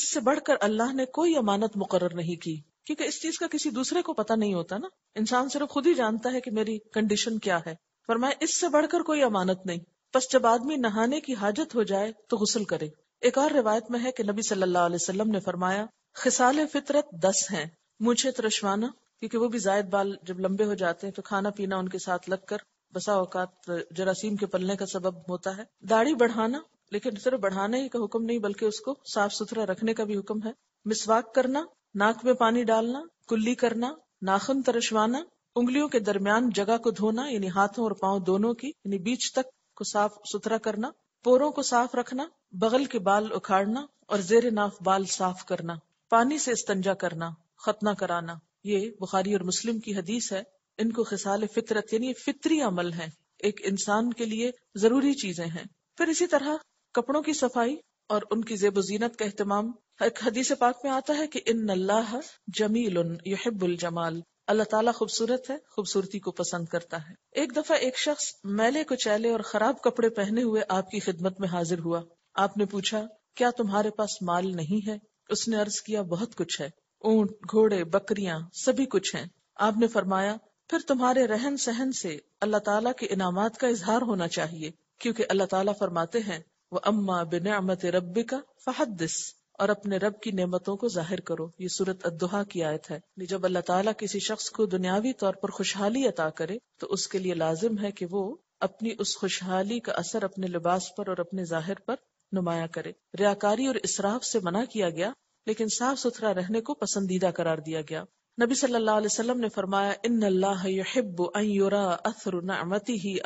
इससे बढ़कर अल्लाह ने कोई अमानत मुकर नहीं की क्योंकि इस चीज का किसी दूसरे को पता नहीं होता ना इंसान सिर्फ खुद ही जानता है कि मेरी कंडीशन क्या है फरमाया इससे बढ़कर कोई अमानत नहीं बस जब आदमी नहाने की हाजत हो जाए तो गुसल करे एक और रिवायत में है कि नबी सल्लल्लाहु अलैहि वसल्लम ने फरमाया खिसाल फितरत दस है मुझे तरशवाना तो क्योंकि वो भी जायद बाल जब लंबे हो जाते हैं तो खाना पीना उनके साथ लगकर बसा औकात जरासीम के पलने का सबब होता है दाढ़ी बढ़ाना लेकिन सिर्फ बढ़ाने ही का हुक्म नहीं बल्कि उसको साफ सुथरा रखने का भी हुक्म है मिसवाक करना नाक में पानी डालना कुल्ली करना नाखन तरशवाना उंगलियों के दरमियान जगह को धोना यानी हाथों और पाओ दोनों की यानी बीच तक को साफ सुथरा करना पोरों को साफ रखना बगल के बाल उखाड़ना और जेर नाफ बाल साफ करना पानी से इस्तंजा करना खतना कराना ये बुखारी और मुस्लिम की हदीस है इनको खिसाल फितरत यानी फितरी अमल है एक इंसान के लिए जरूरी चीजें हैं फिर इसी तरह कपड़ों की सफाई और उनकी जेब जीनत का अहतमाम हदीस पाक में आता है कि इन अल्लाह जमील यहबुल जमाल अल्लाह ताला खूबसूरत है खूबसूरती को पसंद करता है एक दफा एक शख्स मैले कुचैले और खराब कपड़े पहने हुए आपकी खिदमत में हाजिर हुआ आपने पूछा क्या तुम्हारे पास माल नहीं है उसने अर्ज किया बहुत कुछ है ऊंट घोड़े बकरियां सभी कुछ हैं आपने फरमाया फिर तुम्हारे रहन सहन से अल्लाह ताला के इनामात का इजहार होना चाहिए क्योंकि अल्लाह ताला फरमाते हैं वो अम्मा अमत रबी का फहदिस और अपने रब की नेमतों को जाहिर करो ये सूरत अद्दुहा की आयत है जब अल्लाह ताला किसी शख्स को दुनियावी तौर पर खुशहाली अता करे तो उसके लिए लाजिम है कि वो अपनी उस खुशहाली का असर अपने लिबास पर और अपने जाहिर पर नुमाया करे रियाकारी और इसराफ से मना किया गया लेकिन साफ सुथरा रहने को पसंदीदा करार दिया गया नबी सल्लल्लाहु अलैहि वसल्लम ने फरमाया इन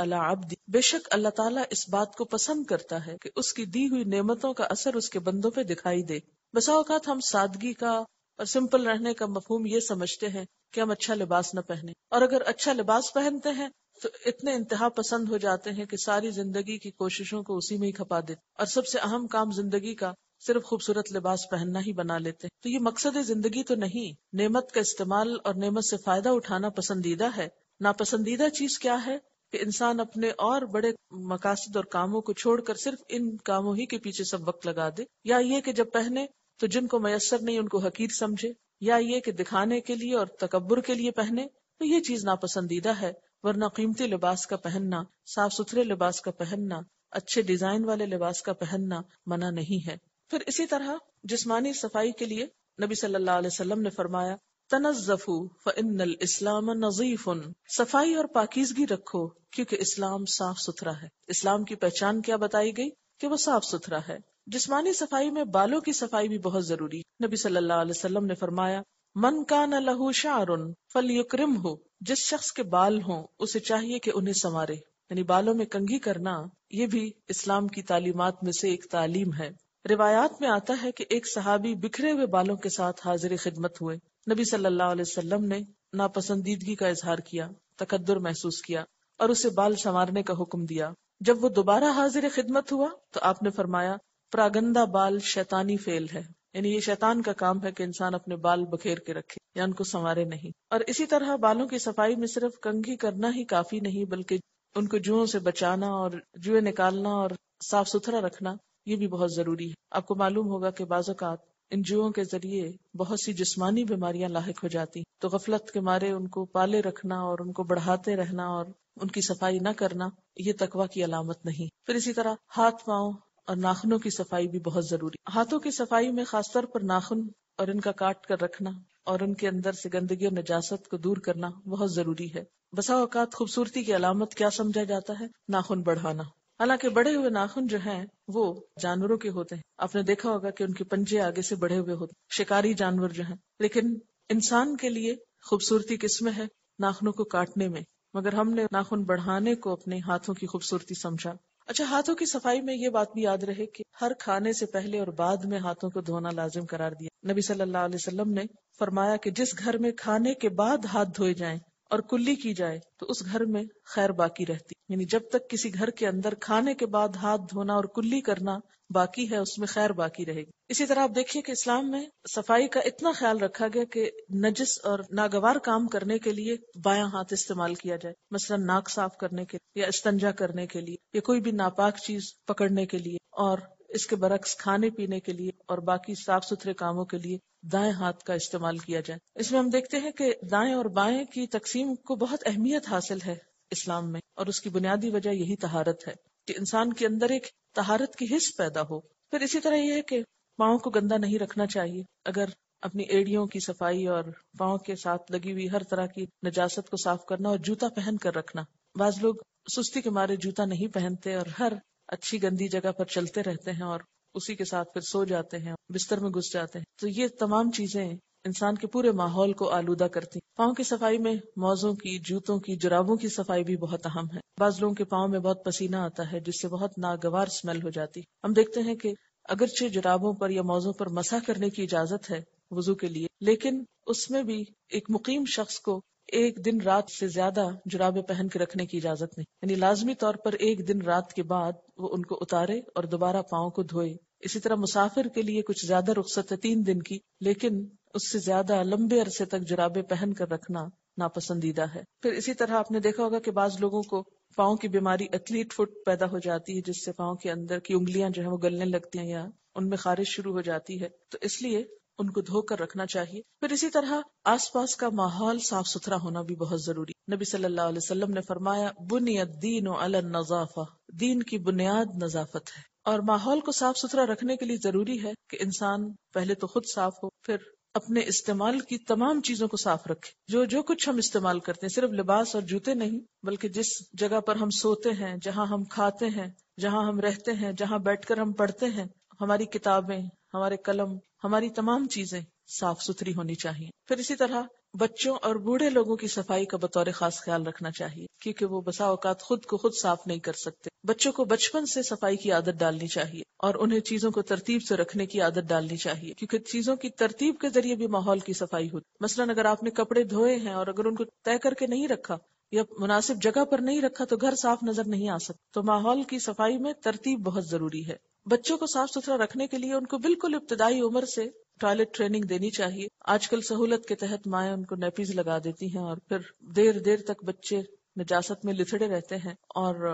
अला अब्दी बेशक अल्लाह ताला इस बात को पसंद करता है कि उसकी दी हुई नेमतों का असर उसके बंदों पे दिखाई दे बसा औकात हम सादगी का और सिंपल रहने का मफहम ये समझते हैं कि हम अच्छा लिबास न पहने और अगर अच्छा लिबास पहनते हैं तो इतने इंतहा पसंद हो जाते हैं कि सारी जिंदगी की कोशिशों को उसी में ही खपा देते और सबसे अहम काम जिंदगी का सिर्फ खूबसूरत लिबास पहनना ही बना लेते तो ये मकसद जिंदगी तो नहीं नेमत का इस्तेमाल और नेमत से फायदा उठाना पसंदीदा है नापसंदीदा चीज क्या है कि इंसान अपने और बड़े मकासद और कामों को छोड़कर सिर्फ इन कामों ही के पीछे सब वक्त लगा दे या ये कि जब पहने तो जिनको मैसर नहीं उनको हकीर समझे या ये कि दिखाने के लिए और तकबर के लिए पहने तो ये चीज नापसंदीदा है वरना कीमती लिबास का पहनना साफ सुथरे लिबास का पहनना अच्छे डिजाइन वाले लिबास का पहनना मना नहीं है फिर इसी तरह जिस्मानी सफाई के लिए नबी सल्लल्लाहु अलैहि वसल्लम ने फरमाया तनजफू फल इस्लाम नजीफुन सफाई और पाकिजगी रखो क्योंकि इस्लाम साफ सुथरा है इस्लाम की पहचान क्या बताई गई कि वो साफ सुथरा है जिस्मानी सफाई में बालों की सफाई भी बहुत जरूरी नबी सल्लल्लाहु अलैहि वसल्लम ने फरमाया मन का न लहू शारुन फल युक्रम हो जिस शख्स के बाल हों उसे चाहिए कि उन्हें संवारे यानी बालों में कंघी करना ये भी इस्लाम की तालीमत में से एक तालीम है रिवायात में आता है की एक सहाबी बिखरे हुए बालों के साथ हाजिर खिदमत हुए नबी सल्लाम ने नापसंदीदगी का इजहार किया तकदर महसूस किया और उसे बाल संवारने का हुक्म दिया जब वो दोबारा हाजिर खिदमत हुआ तो आपने फरमाया प्रागंदा बाल शैतानी फेल है यानी ये शैतान का काम है कि इंसान अपने बाल बखेर के रखे या उनको संवारे नहीं और इसी तरह बालों की सफाई में सिर्फ कंघी करना ही काफी नहीं बल्कि उनको जुओं से बचाना और जुए निकालना और साफ सुथरा रखना ये भी बहुत जरूरी है आपको मालूम होगा कि बाजात इन जुओं के जरिए बहुत सी जिस्मानी बीमारियां लाक हो जाती तो गफलत के मारे उनको पाले रखना और उनको बढ़ाते रहना और उनकी सफाई न करना ये तकवा की अलामत नहीं फिर इसी तरह हाथ पाओ और नाखूनों की सफाई भी बहुत जरूरी हाथों की सफाई में खासतौर पर नाखून और इनका काट कर रखना और उनके अंदर से गंदगी और निजात को दूर करना बहुत जरूरी है बसा अवकात खूबसूरती की अलामत क्या समझा जाता है नाखून बढ़ाना हालांकि बड़े हुए नाखून जो हैं वो जानवरों के होते हैं आपने देखा होगा कि उनके पंजे आगे से बढ़े हुए होते शिकारी जानवर जो हैं लेकिन इंसान के लिए खूबसूरती किसमें है नाखूनों को काटने में मगर हमने नाखून बढ़ाने को अपने हाथों की खूबसूरती समझा अच्छा हाथों की सफाई में ये बात भी याद रहे कि हर खाने से पहले और बाद में हाथों को धोना लाजिम करार दिया नबी सल्लल्लाहु अलैहि वसल्लम ने फरमाया कि जिस घर में खाने के बाद हाथ धोए जाएं और कुल्ली की जाए तो उस घर में खैर बाकी रहती यानी जब तक किसी घर के अंदर खाने के बाद हाथ धोना और कुल्ली करना बाकी है उसमें खैर बाकी रहेगी इसी तरह आप देखिए कि इस्लाम में सफाई का इतना ख्याल रखा गया कि नजस और नागवार काम करने के लिए बायां हाथ इस्तेमाल किया जाए मसलन नाक साफ करने के या इस्तंजा करने के लिए या कोई भी नापाक चीज पकड़ने के लिए और इसके बरक्स खाने पीने के लिए और बाकी साफ सुथरे कामों के लिए दाएं हाथ का इस्तेमाल किया जाए इसमें हम देखते हैं कि दाएं और बाएं की तकसीम को बहुत अहमियत हासिल है इस्लाम में और उसकी बुनियादी वजह यही तहारत है कि इंसान के अंदर एक तहारत की हिस्स पैदा हो फिर इसी तरह यह है कि पाओ को गंदा नहीं रखना चाहिए अगर अपनी एड़ियों की सफाई और पाओ के साथ लगी हुई हर तरह की नजासत को साफ करना और जूता पहन कर रखना बाज लोग सुस्ती के मारे जूता नहीं पहनते और हर अच्छी गंदी जगह पर चलते रहते हैं और उसी के साथ फिर सो जाते हैं बिस्तर में घुस जाते हैं तो ये तमाम चीजें इंसान के पूरे माहौल को आलूदा करती पाँव की सफाई में मौजों की जूतों की जुराबों की सफाई भी बहुत अहम है बाज लोगों के पाँव में बहुत पसीना आता है जिससे बहुत नागवार स्मेल हो जाती हम देखते हैं कि अगरचे जुराबों पर या मौजों पर मसा करने की इजाजत है वजू के लिए लेकिन उसमें भी एक मुकीम शख्स को एक दिन रात से ज्यादा जुराबे पहन के रखने की इजाजत नहीं यानी लाजमी तौर पर एक दिन रात के बाद वो उनको उतारे और दोबारा पाओ को धोए इसी तरह मुसाफिर के लिए कुछ ज्यादा रुख्सत है तीन दिन की लेकिन उससे ज्यादा लंबे अरसे तक जुराबे पहन कर रखना नापसंदीदा है फिर इसी तरह आपने देखा होगा कि बाज लोगों को पाओ की बीमारी एथलीट फुट पैदा हो जाती है जिससे पाओ के अंदर की उंगलियां जो है वो गलने लगती हैं या उनमें खारिश शुरू हो जाती है तो इसलिए उनको धोकर रखना चाहिए फिर इसी तरह आसपास का माहौल साफ सुथरा होना भी बहुत जरूरी नबी सल्लल्लाहु अलैहि वसल्लम ने फरमाया बुनियाद दीन नजाफा दीन की बुनियाद नजाफत है और माहौल को साफ सुथरा रखने के लिए जरूरी है कि इंसान पहले तो खुद साफ हो फिर अपने इस्तेमाल की तमाम चीजों को साफ रखें जो जो कुछ हम इस्तेमाल करते हैं सिर्फ लिबास और जूते नहीं बल्कि जिस जगह पर हम सोते हैं जहाँ हम खाते हैं जहाँ हम रहते हैं जहाँ बैठकर हम पढ़ते हैं हमारी किताबें हमारे कलम हमारी तमाम चीजें साफ सुथरी होनी चाहिए फिर इसी तरह बच्चों और बूढ़े लोगों की सफाई का बतौर खास ख्याल रखना चाहिए क्योंकि वो बसा औकात खुद को खुद साफ नहीं कर सकते बच्चों को बचपन से सफाई की आदत डालनी चाहिए और उन्हें चीजों को तरतीब से रखने की आदत डालनी चाहिए क्योंकि चीजों की तरतीब के जरिए भी माहौल की सफाई होती मसलन अगर आपने कपड़े धोए हैं और अगर उनको तय करके नहीं रखा या मुनासिब जगह पर नहीं रखा तो घर साफ नजर नहीं आ सकता तो माहौल की सफाई में तरतीब बहुत जरूरी है बच्चों को साफ सुथरा रखने के लिए उनको बिल्कुल इब्तदाई उम्र से टॉयलेट ट्रेनिंग देनी चाहिए आजकल सहूलत के तहत माए उनको नेपीज लगा देती हैं और फिर देर देर तक बच्चे निजासत में लिथड़े रहते हैं और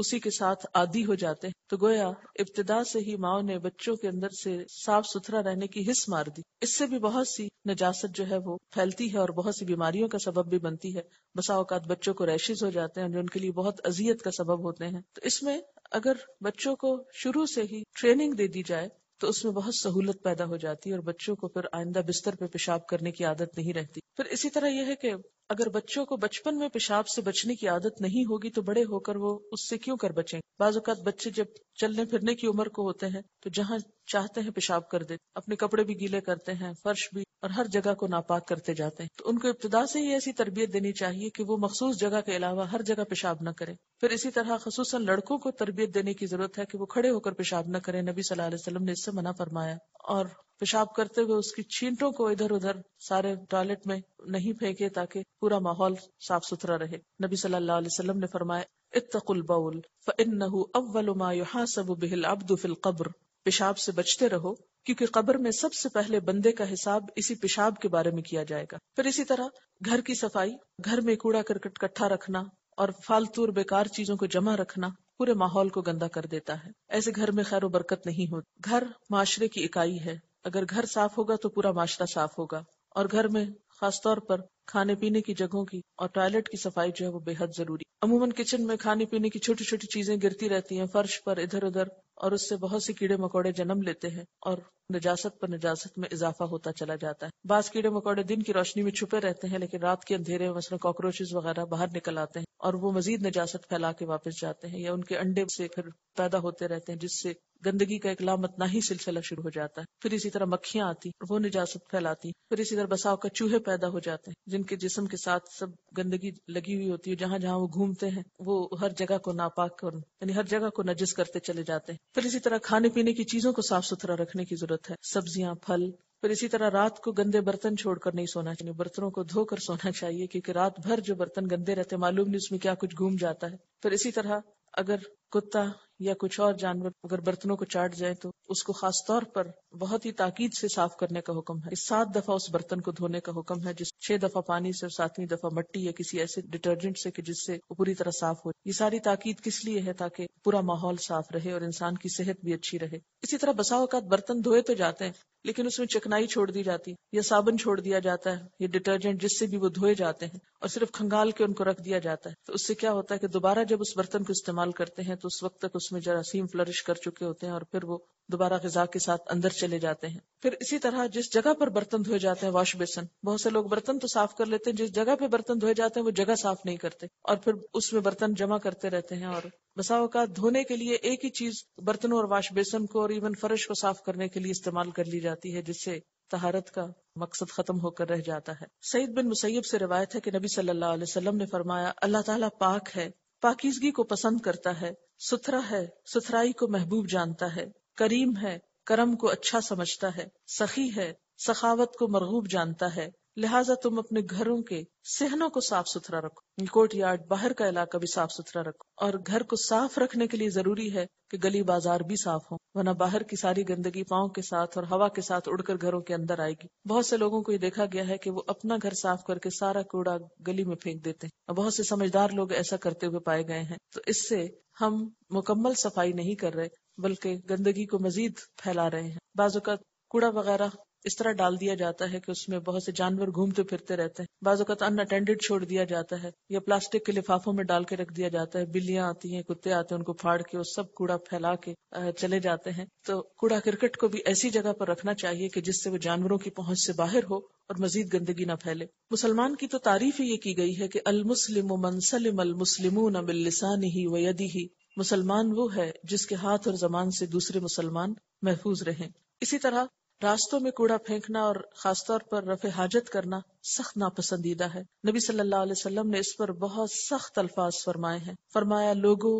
उसी के साथ आदि हो जाते हैं तो गोया इब्तदा से ही माओ ने बच्चों के अंदर से साफ सुथरा रहने की हिस्स मार दी इससे भी बहुत सी नजासत जो है वो फैलती है और बहुत सी बीमारियों का सबब भी बनती है बसा औकात बच्चों को रैशेज हो जाते हैं जो उनके लिए बहुत अजियत का सबब होते हैं तो इसमें अगर बच्चों को शुरू से ही ट्रेनिंग दे दी जाए तो उसमें बहुत सहूलत पैदा हो जाती है और बच्चों को फिर आइंदा बिस्तर पे पेशाब करने की आदत नहीं रहती फिर इसी तरह यह है कि अगर बच्चों को बचपन में पेशाब से बचने की आदत नहीं होगी तो बड़े होकर वो उससे क्यों कर बचें बाजूकात बच्चे जब चलने फिरने की उम्र को होते हैं तो जहाँ चाहते हैं पेशाब कर देते अपने कपड़े भी गीले करते हैं फर्श भी और हर जगह को नापाक करते जाते हैं तो उनको इब्तदा से ही ऐसी तरबियत देनी चाहिए कि वो मखसूस जगह के अलावा हर जगह पेशाब न करें फिर इसी तरह खसूस लड़कों को तरबियत देने की जरूरत है कि वो खड़े होकर पेशाब न करें नबी सल्लल्लाहु अलैहि वसल्लम ने इससे मना फरमाया और पेशाब करते हुए उसकी छींटों को इधर उधर सारे टॉयलेट में नहीं फेंके ताकि पूरा माहौल साफ सुथरा रहे नबी सल्लल्लाहु अलैहि वसल्लम ने फरमाया इतकुल बाउल फन्नहू अव्वल मा युहासबु बिहिल अब्दु फिल कब्र पेशाब से बचते रहो क्योंकि कब्र में सबसे पहले बंदे का हिसाब इसी पेशाब के बारे में किया जाएगा फिर इसी तरह घर की सफाई घर में कूड़ा करकट इकट्ठा रखना और फालतू और बेकार चीजों को जमा रखना पूरे माहौल को गंदा कर देता है ऐसे घर में खैर बरकत नहीं होती घर माशरे की इकाई है अगर घर साफ होगा तो पूरा माशरा साफ होगा और घर में खासतौर पर खाने पीने की जगहों की और टॉयलेट की सफाई जो है वो बेहद जरूरी अमूमन किचन में खाने पीने की छोटी छोटी चीजें गिरती रहती हैं फर्श पर इधर उधर और उससे बहुत से कीड़े मकोड़े जन्म लेते हैं और निजात पर निजात में इजाफा होता चला जाता है बास कीड़े मकोड़े दिन की रोशनी में छुपे रहते हैं लेकिन रात के अंधेरे में मसलन कॉकरोचेज वगैरह बाहर निकल आते हैं और वो मजीद निजात फैला के वापस जाते हैं या उनके अंडे से फिर पैदा होते रहते हैं जिससे गंदगी का एक लामतना ही सिलसिला शुरू हो जाता है फिर इसी तरह मक्खियां आती वो निजात फैलाती फिर इसी तरह बसाव का चूहे पैदा हो जाते हैं जिनके जिसम के साथ सब गंदगी लगी हुई होती है जहां जहां वो घूमते हैं वो हर जगह को नापाक कर यानी हर जगह को नजिस करते चले जाते हैं फिर इसी तरह खाने पीने की चीजों को साफ सुथरा रखने की जरूरत है सब्जियां फल फिर इसी तरह रात को गंदे बर्तन छोड़कर नहीं सोना चाहिए बर्तनों को धोकर सोना चाहिए क्योंकि रात भर जो बर्तन गंदे रहते मालूम नहीं उसमें क्या कुछ घूम जाता है फिर इसी तरह अगर कुत्ता या कुछ और जानवर अगर बर्तनों को चाट जाए तो उसको खास तौर पर बहुत ही ताकीद से साफ करने का हुक्म है सात दफा उस बर्तन को धोने का हुक्म है जिस छह दफा पानी से और सातवीं दफा मट्टी या किसी ऐसे डिटर्जेंट से कि जिससे पूरी तरह साफ हो ये सारी ताकीद किस लिए है ताकि पूरा माहौल साफ रहे और इंसान की सेहत भी अच्छी रहे इसी तरह बसा औकात बर्तन धोए तो जाते हैं लेकिन उसमें चकनाई छोड़ दी जाती या साबुन छोड़ दिया जाता है या डिटर्जेंट जिससे भी वो धोए जाते हैं और सिर्फ खंगाल के उनको रख दिया जाता है तो उससे क्या होता है कि दोबारा जब उस बर्तन को इस्तेमाल करते हैं तो उस वक्त तक उसमें जरासीम फ्लरिश कर चुके होते हैं और फिर वो दोबारा गजा के साथ अंदर चले जाते हैं फिर इसी तरह जिस जगह पर बर्तन धोए जाते हैं वॉश बेसन बहुत से लोग बर्तन तो साफ कर लेते हैं जिस जगह पे बर्तन धोए जाते हैं वो जगह साफ नहीं करते और फिर उसमें बर्तन जमा करते रहते हैं और बसाओकात धोने के लिए एक ही चीज बर्तनों और वॉश बेसन को और इवन फर्श को साफ करने के लिए इस्तेमाल कर ली जाती जाती है जिससे तहारत का मकसद खत्म होकर रह जाता है सईद बिन मुसैब से रिवायत है की नबी सल्लल्लाहु अलैहि वसल्लम ने फरमाया अल्लाह ताला पाक है पाकिजगी को पसंद करता है सुथरा है सुथराई को महबूब जानता है करीम है करम को अच्छा समझता है सखी है सखावत को मरगूब जानता है लिहाजा तुम अपने घरों के सहनों को साफ सुथरा रखो कोर्ट यार्ड बाहर का इलाका भी साफ सुथरा रखो और घर को साफ रखने के लिए जरूरी है कि गली बाजार भी साफ हो वरना बाहर की सारी गंदगी पाओ के साथ और हवा के साथ उड़कर घरों के अंदर आएगी बहुत से लोगों को ये देखा गया है कि वो अपना घर साफ करके सारा कूड़ा गली में फेंक देते हैं और बहुत से समझदार लोग ऐसा करते हुए पाए गए हैं तो इससे हम मुकम्मल सफाई नहीं कर रहे बल्कि गंदगी को मजीद फैला रहे हैं बाजुका कूड़ा वगैरह इस तरह डाल दिया जाता है कि उसमें बहुत से जानवर घूमते फिरते रहते हैं अन अनअटेंडेड छोड़ दिया जाता है या प्लास्टिक के लिफाफों में डाल के रख दिया जाता है बिल्लियां आती हैं कुत्ते आते हैं उनको फाड़ के वो सब कूड़ा फैला के चले जाते हैं तो कूड़ा क्रिकेट को भी ऐसी जगह पर रखना चाहिए कि जिससे वो जानवरों की पहुंच से बाहर हो और मजीद गंदगी न फैले मुसलमान की तो तारीफ ही ये की गई है कि अलमुसलिम मनसलिम अलमुसलिमून बिल्लिसान ही वी ही मुसलमान वो है जिसके हाथ और जबान से दूसरे मुसलमान महफूज रहे इसी तरह रास्तों में कूड़ा फेंकना और खास तौर पर रफे हाजत करना सख्त नापसंदीदा है नबी सल्लल्लाहु अलैहि वसल्लम ने इस पर बहुत सख्त अल्फाज फरमाए हैं फरमाया लोगो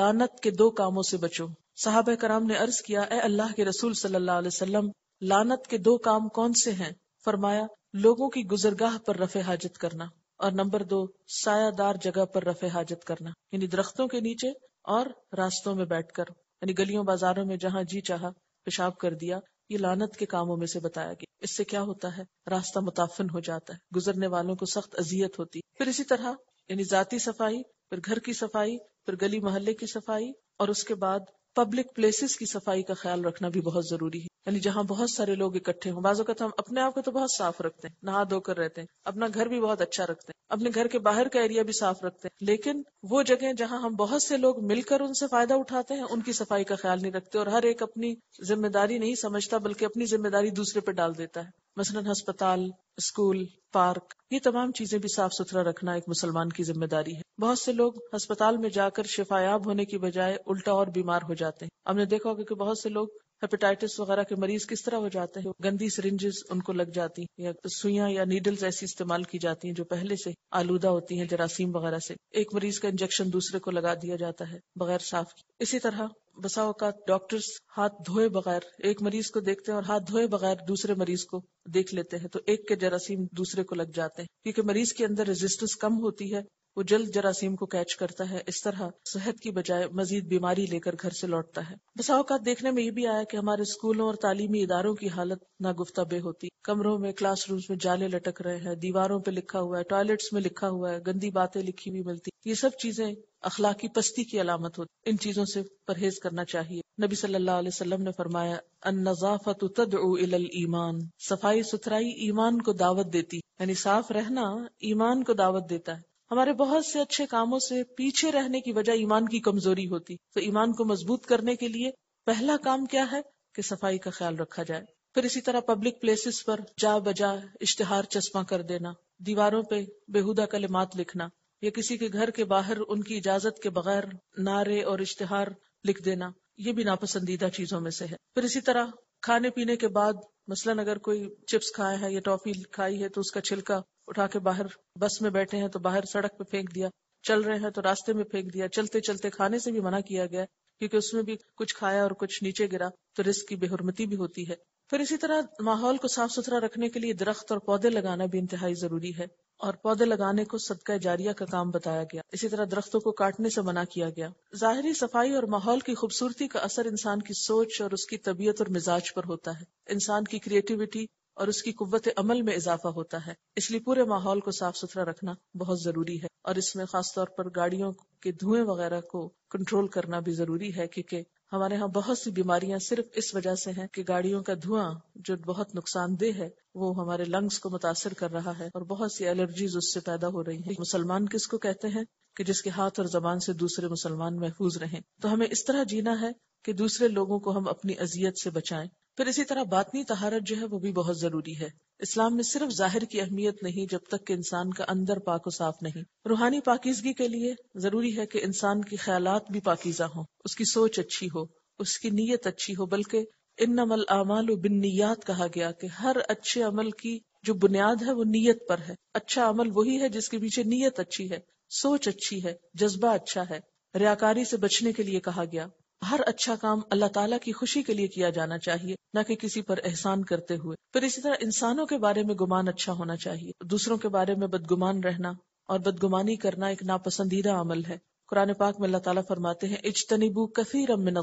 लानत के दो कामों से बचो साहब कराम ने अर्ज किया ए अल्लाह के रसूल सल्लल्लाहु अलैहि वसल्लम लानत के दो काम कौन से हैं फरमाया लोगों की गुजरगाह पर रफे हाजत करना और नंबर दो सायादार जगह पर रफे हाजत करना यानी दरख्तों के नीचे और रास्तों में बैठ यानी गलियों बाजारों में जहाँ जी चाह पेशाब कर दिया ये लानत के कामों में से बताया गया इससे क्या होता है रास्ता मुताफिन हो जाता है गुजरने वालों को सख्त अजियत होती फिर इसी तरह यानी जाती सफाई फिर घर की सफाई फिर गली मोहल्ले की सफाई और उसके बाद पब्लिक प्लेसेस की सफाई का ख्याल रखना भी बहुत जरूरी है यानी जहाँ बहुत सारे लोग इकट्ठे हों बाजों का हम अपने आप को तो बहुत साफ रखते हैं नहा धोकर रहते हैं अपना घर भी बहुत अच्छा रखते हैं अपने घर के बाहर का एरिया भी साफ रखते हैं लेकिन वो जगह जहां हम बहुत से लोग मिलकर उनसे फायदा उठाते हैं उनकी सफाई का ख्याल नहीं रखते और हर एक अपनी जिम्मेदारी नहीं समझता बल्कि अपनी जिम्मेदारी दूसरे पर डाल देता है मसलन अस्पताल स्कूल पार्क ये तमाम चीजें भी साफ सुथरा रखना एक मुसलमान की जिम्मेदारी है बहुत से लोग अस्पताल में जाकर शिफायाब होने की बजाय उल्टा और बीमार हो जाते हैं हमने देखा होगा कि बहुत से लोग हेपेटाइटिस वगैरह के मरीज किस तरह हो जाते हैं गंदी सरिंजेस उनको लग जाती या सुइया या नीडल्स ऐसी इस्तेमाल की जाती हैं जो पहले से आलूदा होती हैं जरासीम वगैरह से एक मरीज का इंजेक्शन दूसरे को लगा दिया जाता है बगैर साफ इसी तरह बसा का डॉक्टर्स हाथ धोए बगैर एक मरीज को देखते हैं और हाथ धोए बगैर दूसरे मरीज को देख लेते हैं तो एक के जरासीम दूसरे को लग जाते हैं क्योंकि मरीज के अंदर रेजिस्टेंस कम होती है वो जल्द जरासीम को कैच करता है इस तरह सेहत की बजाय मजीद बीमारी लेकर घर से लौटता है बसा देखने में ये भी आया कि हमारे स्कूलों और तालीमी इदारों की हालत नागुफ्ता बे होती कमरों में रूम में जाले लटक रहे हैं दीवारों पर लिखा हुआ है टॉयलेट्स में लिखा हुआ है गंदी बातें लिखी हुई मिलती ये सब चीजें अखलाकी पस्ती की अलामत होती इन चीजों से परहेज करना चाहिए नबी सल्लल्लाहु अलैहि वसल्लम ने फरमाया अन्नजाफत तदल ईमान सफाई सुथराई ईमान को दावत देती यानी साफ रहना ईमान को दावत देता है हमारे बहुत से अच्छे कामों से पीछे रहने की वजह ईमान की कमजोरी होती तो ईमान को मजबूत करने के लिए पहला काम क्या है कि सफाई का ख्याल रखा जाए फिर इसी तरह पब्लिक प्लेसेस पर जा बजा इश्तेहार चश्मा कर देना दीवारों पे बेहुदा कलिमात लिखना या किसी के घर के बाहर उनकी इजाजत के बगैर नारे और इश्तेहार लिख देना ये भी नापसंदीदा चीजों में से है फिर इसी तरह खाने पीने के बाद मसलन अगर कोई चिप्स खाया है या टॉफी खाई है तो उसका छिलका उठा के बाहर बस में बैठे हैं तो बाहर सड़क पे फेंक दिया चल रहे हैं तो रास्ते में फेंक दिया चलते चलते खाने से भी मना किया गया क्योंकि उसमें भी कुछ खाया और कुछ नीचे गिरा तो रिस्क की बेहरमती भी होती है फिर इसी तरह माहौल को साफ सुथरा रखने के लिए दरख्त और पौधे लगाना भी इंतहाई जरूरी है और पौधे लगाने को सदका जारिया का काम बताया गया इसी तरह दरख्तों को काटने से मना किया गया जाहरी सफाई और माहौल की खूबसूरती का असर इंसान की सोच और उसकी तबीयत और मिजाज पर होता है इंसान की क्रिएटिविटी और उसकी कुत अमल में इजाफा होता है इसलिए पूरे माहौल को साफ सुथरा रखना बहुत जरूरी है और इसमें खासतौर पर गाड़ियों के धुएं वगैरह को कंट्रोल करना भी जरूरी है क्योंकि हमारे यहाँ बहुत सी बीमारियां सिर्फ इस वजह से हैं कि गाड़ियों का धुआं जो बहुत नुकसानदेह है वो हमारे लंग्स को मुतासर कर रहा है और बहुत सी एलर्जीज उससे पैदा हो रही है मुसलमान किसको कहते हैं कि जिसके हाथ और जबान से दूसरे मुसलमान महफूज रहे तो हमें इस तरह जीना है कि दूसरे लोगों को हम अपनी अजियत से बचाएं फिर इसी तरह बातनी तहारत जो है वो भी बहुत जरूरी है इस्लाम में सिर्फ जाहिर की अहमियत नहीं जब तक कि इंसान का अंदर पाक साफ नहीं रूहानी पाकिजगी के लिए जरूरी है कि इंसान के ख्यालात भी पाकिजा हों उसकी सोच अच्छी हो उसकी नीयत अच्छी हो बल्कि इन अमल अमाल बिन नियात कहा गया कि हर अच्छे अमल की जो बुनियाद है वो नीयत पर है अच्छा अमल वही है जिसके पीछे नीयत अच्छी है सोच अच्छी है जज्बा अच्छा है रियाकारी से बचने के लिए कहा गया हर अच्छा काम अल्लाह ताला की खुशी के लिए किया जाना चाहिए न कि किसी पर एहसान करते हुए फिर इसी तरह इंसानों के बारे में गुमान अच्छा होना चाहिए दूसरों के बारे में बदगुमान रहना और बदगुमानी करना एक नापसंदीदा अमल है कुरान पाक में अल्लाह ताला फरमाते हैं इजतनीबू कसीर अमिन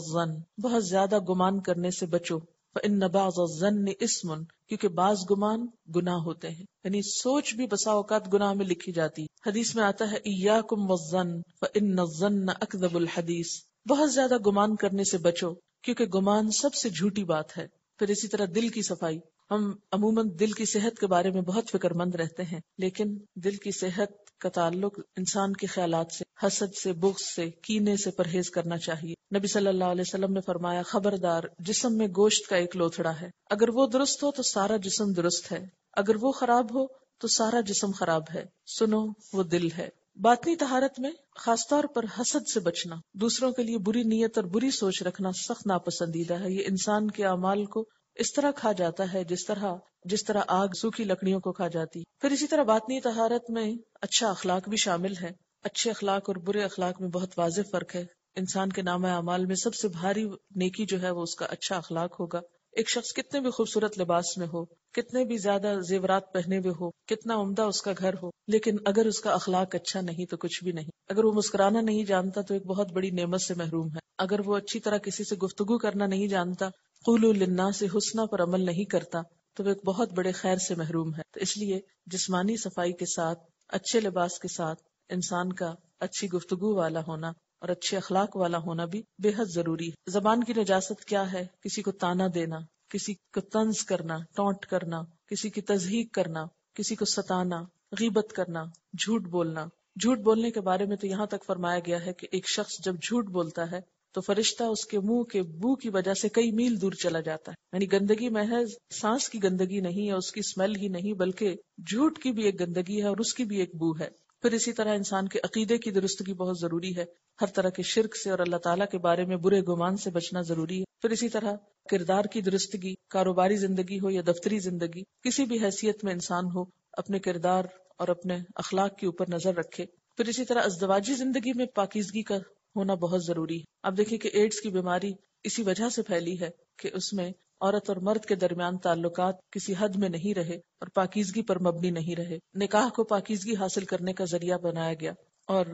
बहुत ज्यादा गुमान करने से बचो इन नबाजन इसमन क्योंकि बाज गुमान गुनाह होते हैं यानी सोच भी बसा औकात गुनाह में लिखी जाती हदीस में आता है इयाकुम मजन इन नजन अकदबुल हदीस बहुत ज्यादा गुमान करने से बचो क्योंकि गुमान सबसे झूठी बात है फिर इसी तरह दिल की सफाई हम अमूमन दिल की सेहत के बारे में बहुत फिक्रमंद रहते हैं लेकिन दिल की सेहत का ताल्लुक इंसान के ख्याल से हसद से बुख्स से कीने से परहेज करना चाहिए नबी सल्लल्लाहु अलैहि वसल्लम ने फरमाया खबरदार जिसम में गोश्त का एक लोथड़ा है अगर वो दुरुस्त हो तो सारा जिसम दुरुस्त है अगर वो खराब हो तो सारा जिसम खराब है सुनो वो दिल है बातनी तहारत में खासतौर पर हसद से बचना दूसरों के लिए बुरी नीयत और बुरी सोच रखना सख्त नापसंदीदा है ये इंसान के अमाल को इस तरह खा जाता है जिस तरह जिस तरह आग सूखी लकड़ियों को खा जाती फिर इसी तरह बातनी तहारत में अच्छा अखलाक भी शामिल है अच्छे अखलाक और बुरे अखलाक में बहुत वाज फर्क है इंसान के नाम अमाल में सबसे भारी नेकी जो है वो उसका अच्छा अखलाक होगा एक शख्स कितने भी खूबसूरत लिबास में हो कितने भी ज्यादा जेवरात पहने हुए हो कितना उम्दा उसका घर हो लेकिन अगर उसका अखलाक अच्छा नहीं तो कुछ भी नहीं अगर वो मुस्कुराना नहीं जानता तो एक बहुत बड़ी नेमत से महरूम है अगर वो अच्छी तरह किसी से गुफ्तगु करना नहीं जानता कुल्लन्ना से हुसना पर अमल नहीं करता तो वो एक बहुत बड़े खैर से महरूम है तो इसलिए जिसमानी सफाई के साथ अच्छे लिबास के साथ इंसान का अच्छी गुफ्तगु वाला होना और अच्छे अखलाक वाला होना भी बेहद जरूरी है जबान की नजास्त क्या है किसी को ताना देना किसी को तंज करना टोंट करना किसी की तजहीक करना किसी को सताना गीबत करना झूठ बोलना झूठ बोलने के बारे में तो यहाँ तक फरमाया गया है कि एक शख्स जब झूठ बोलता है तो फरिश्ता उसके मुंह के बू की वजह से कई मील दूर चला जाता है यानी गंदगी महज सांस की गंदगी नहीं है उसकी स्मेल ही नहीं बल्कि झूठ की भी एक गंदगी है और उसकी भी एक बू है फिर इसी तरह इंसान के अकीदे की दुरुस्तगी बहुत जरूरी है हर तरह के शिरक से और अल्लाह ताला के बारे में बुरे गुमान से बचना जरूरी है फिर इसी तरह किरदार की दुरुस्तगी कारोबारी जिंदगी हो या दफ्तरी जिंदगी किसी भी हैसियत में इंसान हो अपने किरदार और अपने अखलाक के ऊपर नजर रखे फिर इसी तरह अजदवाजी जिंदगी में पाकिजगी का होना बहुत जरूरी है अब देखिये की एड्स की बीमारी इसी वजह से फैली है कि उसमें औरत और मर्द के दरमियान ताल्लुक किसी हद में नहीं रहे और पाकिजगी पर मबनी नहीं रहे निकाह को पाकिजगी हासिल करने का जरिया बनाया गया और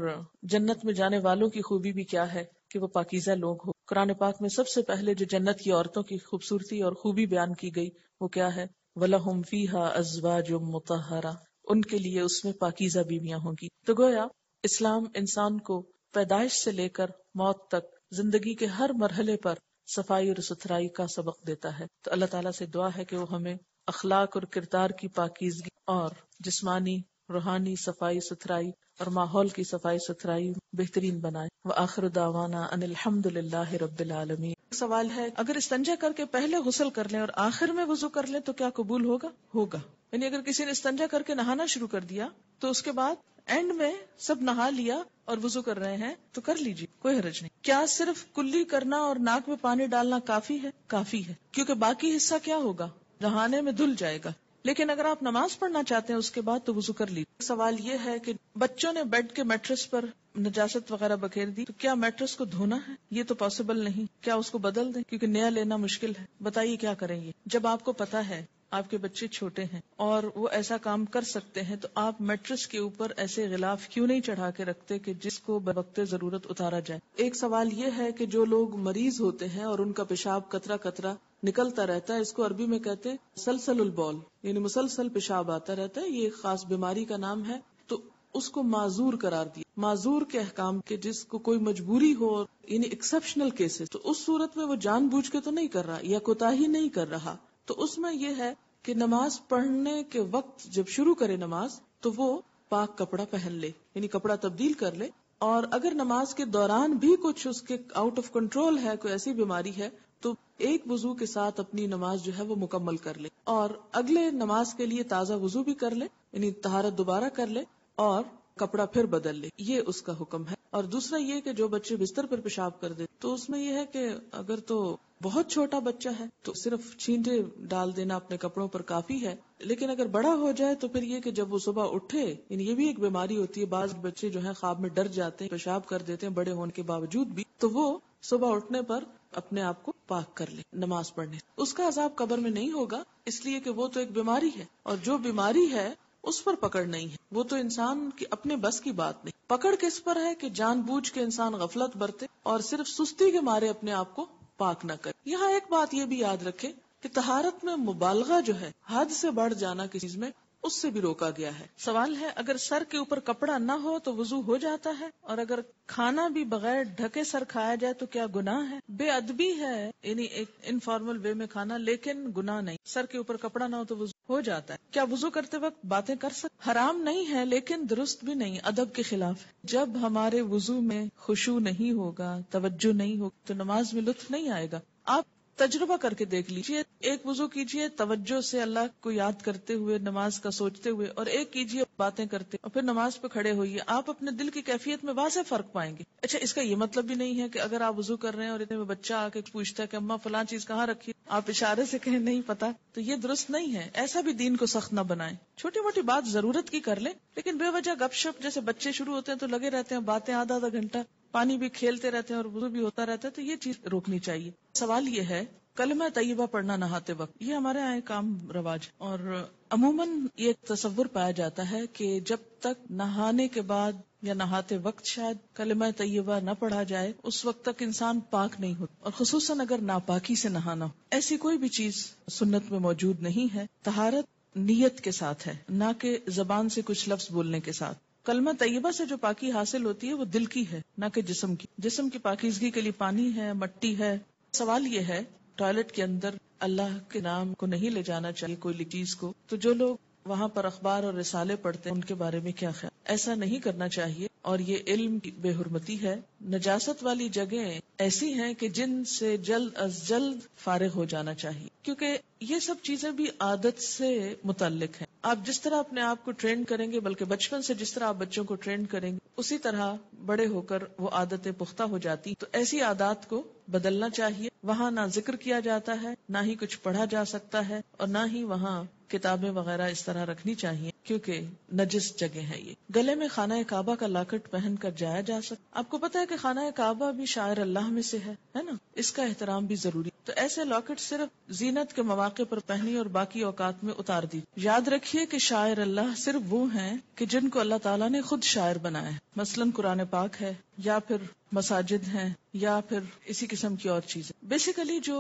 जन्नत में जाने वालों की खूबी भी क्या है कि वो पाकिजा लोग हो कुरान पाक में सबसे पहले जो जन्नत की औरतों की खूबसूरती और खूबी बयान की गई वो क्या है वला फीहा अजवा जो मुतहरा उनके लिए उसमें पाकिजा बीवियां होंगी तो गोया इस्लाम इंसान को पैदाइश से लेकर मौत तक जिंदगी के हर मरहले पर सफाई और सुथराई का सबक देता है तो अल्लाह ताला से दुआ है कि वो हमें अखलाक और किरदार की पाकिजगी और जिस्मानी रूहानी सफाई सुथराई और माहौल की सफाई सुथराई बेहतरीन बनाए व आखिर दावाना अनिलहमदुल्ला रबालमी सवाल है अगर इस्तंजा करके पहले गुसल कर लें और आखिर में वजू कर लें तो क्या कबूल होगा होगा यानी अगर किसी ने इस्तंजा करके नहाना शुरू कर दिया तो उसके बाद एंड में सब नहा लिया और वजू कर रहे हैं तो कर लीजिए कोई हरज नहीं क्या सिर्फ कुल्ली करना और नाक में पानी डालना काफी है काफी है क्योंकि बाकी हिस्सा क्या होगा नहाने में धुल जाएगा लेकिन अगर आप नमाज पढ़ना चाहते हैं उसके बाद तो वजू कर लीजिए सवाल ये है कि बच्चों ने बेड के मेट्रस पर नजासत वगैरह बखेर दी तो क्या मेट्रेस को धोना है ये तो पॉसिबल नहीं क्या उसको बदल दें क्योंकि नया लेना मुश्किल है बताइए क्या करेंगे जब आपको पता है आपके बच्चे छोटे हैं और वो ऐसा काम कर सकते हैं तो आप मेट्रिस के ऊपर ऐसे गिलाफ क्यों नहीं चढ़ा के रखते कि जिसको बवक्त जरूरत उतारा जाए एक सवाल ये है कि जो लोग मरीज होते हैं और उनका पेशाब कतरा कतरा निकलता रहता है इसको अरबी में कहते हैं सलसलुल बॉल यानी मुसलसल पेशाब आता रहता है ये खास बीमारी का नाम है तो उसको माजूर करार दिया माजूर के अहकाम के जिसको कोई मजबूरी हो यानी एक्सेप्शनल केसेस तो उस सूरत में वो जानबूझ के तो नहीं कर रहा या कोताही नहीं कर रहा तो उसमें यह है कि नमाज पढ़ने के वक्त जब शुरू करे नमाज तो वो पाक कपड़ा पहन ले यानी कपड़ा तब्दील कर ले और अगर नमाज के दौरान भी कुछ उसके आउट ऑफ कंट्रोल है कोई ऐसी बीमारी है तो एक वजू के साथ अपनी नमाज जो है वो मुकम्मल कर ले और अगले नमाज के लिए ताजा वजू भी कर ले यानी तहारत दोबारा कर ले और कपड़ा फिर बदल ले ये उसका हुक्म है और दूसरा ये कि जो बच्चे बिस्तर पर पेशाब कर दे तो उसमें यह है कि अगर तो बहुत छोटा बच्चा है तो सिर्फ छींटे डाल देना अपने कपड़ों पर काफी है लेकिन अगर बड़ा हो जाए तो फिर ये कि जब वो सुबह उठे ये भी एक बीमारी होती है बाज बच्चे जो है ख्वाब में डर जाते हैं पेशाब कर देते हैं बड़े होने के बावजूद भी तो वो सुबह उठने पर अपने आप को पाक कर ले नमाज पढ़ने उसका अजाब कबर में नहीं होगा इसलिए कि वो तो एक बीमारी है और जो बीमारी है उस पर पकड़ नहीं है वो तो इंसान की अपने बस की बात नहीं पकड़ किस पर है कि जानबूझ के इंसान गफलत बरते और सिर्फ सुस्ती के मारे अपने आप को पाक न करे यहाँ एक बात ये भी याद रखें कि तहारत में मुबालगा जो है हद से बढ़ जाना किसी में उससे भी रोका गया है सवाल है अगर सर के ऊपर कपड़ा ना हो तो वजू हो जाता है और अगर खाना भी बगैर ढके सर खाया जाए तो क्या गुनाह है बेअदबी है यानी एक इनफॉर्मल वे में खाना लेकिन गुनाह नहीं सर के ऊपर कपड़ा ना हो तो वजू हो जाता है क्या वजू करते वक्त बातें कर सकते हराम नहीं है लेकिन दुरुस्त भी नहीं अदब के खिलाफ जब हमारे वजू में खुशू नहीं होगा तवज्जो नहीं होगी तो नमाज में लुत्फ नहीं आएगा आप तजुर्बा करके देख लीजिए एक वजू कीजिए तवज्जो से अल्लाह को याद करते हुए नमाज का सोचते हुए और एक कीजिए बातें करते और फिर नमाज पे खड़े होइए आप अपने दिल की कैफियत में वाजे फर्क पाएंगे अच्छा इसका ये मतलब भी नहीं है कि अगर आप वजू कर रहे हैं और इतने में बच्चा आके पूछता है कि अम्मा फलां चीज कहाँ रखी आप इशारे से कहें नहीं पता तो ये दुरुस्त नहीं है ऐसा भी दीन को सख्त न बनाए छोटी मोटी बात जरूरत की कर ले, लेकिन बेवजह गपशप जैसे बच्चे शुरू होते हैं तो लगे रहते हैं बातें आधा आधा घंटा पानी भी खेलते रहते हैं और वजू भी होता रहता है तो ये चीज रोकनी चाहिए सवाल ये है कलमा तयबा पढ़ना नहाते वक्त ये हमारे यहाँ काम रवाज और अमूमन ये तस्वुर पाया जाता है कि जब तक नहाने के बाद या नहाते वक्त शायद कलमा तयबा न पढ़ा जाए उस वक्त तक इंसान पाक नहीं होता और खसूस अगर नापाकी से नहाना हो ऐसी कोई भी चीज सुन्नत में मौजूद नहीं है तहारत नीयत के साथ है ना कि जबान से कुछ लफ्ज बोलने के साथ कलमा तैयबा से जो पाकी हासिल होती है वो दिल की है ना कि जिसम की जिसम की पाकिजगी के लिए पानी है मट्टी है सवाल ये है टॉयलेट के अंदर अल्लाह के नाम को नहीं ले जाना चाहिए कोई चीज को तो जो लोग वहाँ पर अखबार और रिसाले पढ़ते हैं उनके बारे में क्या ख्याल ऐसा नहीं करना चाहिए और ये इल्म की बेहरमती है नजासत वाली जगह ऐसी है कि जिनसे जल्द अज जल्द फारिग हो जाना चाहिए क्योंकि ये सब चीजें भी आदत से मुतालिक है आप जिस तरह अपने आप को ट्रेंड करेंगे बल्कि बचपन से जिस तरह आप बच्चों को ट्रेंड करेंगे उसी तरह बड़े होकर वो आदतें पुख्ता हो जाती तो ऐसी आदत को बदलना चाहिए वहाँ ना जिक्र किया जाता है ना ही कुछ पढ़ा जा सकता है और ना ही वहाँ किताबें वगैरह इस तरह रखनी चाहिए क्योंकि नजिस जगह है ये गले में खाना काबा का लाकट पहन कर जाया जा सकता आपको पता है कि खाना काबा भी शायर अल्लाह में से है है ना इसका एहतराम भी जरूरी तो ऐसे लॉकेट सिर्फ जीनत के मौके पर पहनी और बाकी औकात में उतार दी याद रखिए कि शायर अल्लाह सिर्फ वो हैं कि जिनको अल्लाह ताला ने खुद शायर बनाया है मसलन कुरान पाक है या फिर मसाजिद हैं या फिर इसी किस्म की और चीजें बेसिकली जो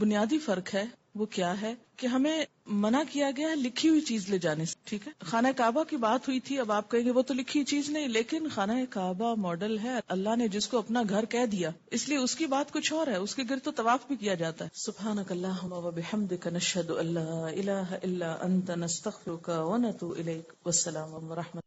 बुनियादी फर्क है वो क्या है कि हमें मना किया गया है लिखी हुई चीज ले जाने से ठीक है खाना काबा की बात हुई थी अब आप कहेंगे वो तो लिखी हुई चीज नहीं लेकिन खाना काबा मॉडल है अल्लाह ने जिसको अपना घर कह दिया इसलिए उसकी बात कुछ और है उसके घर तो तवाफ भी किया जाता है सुबह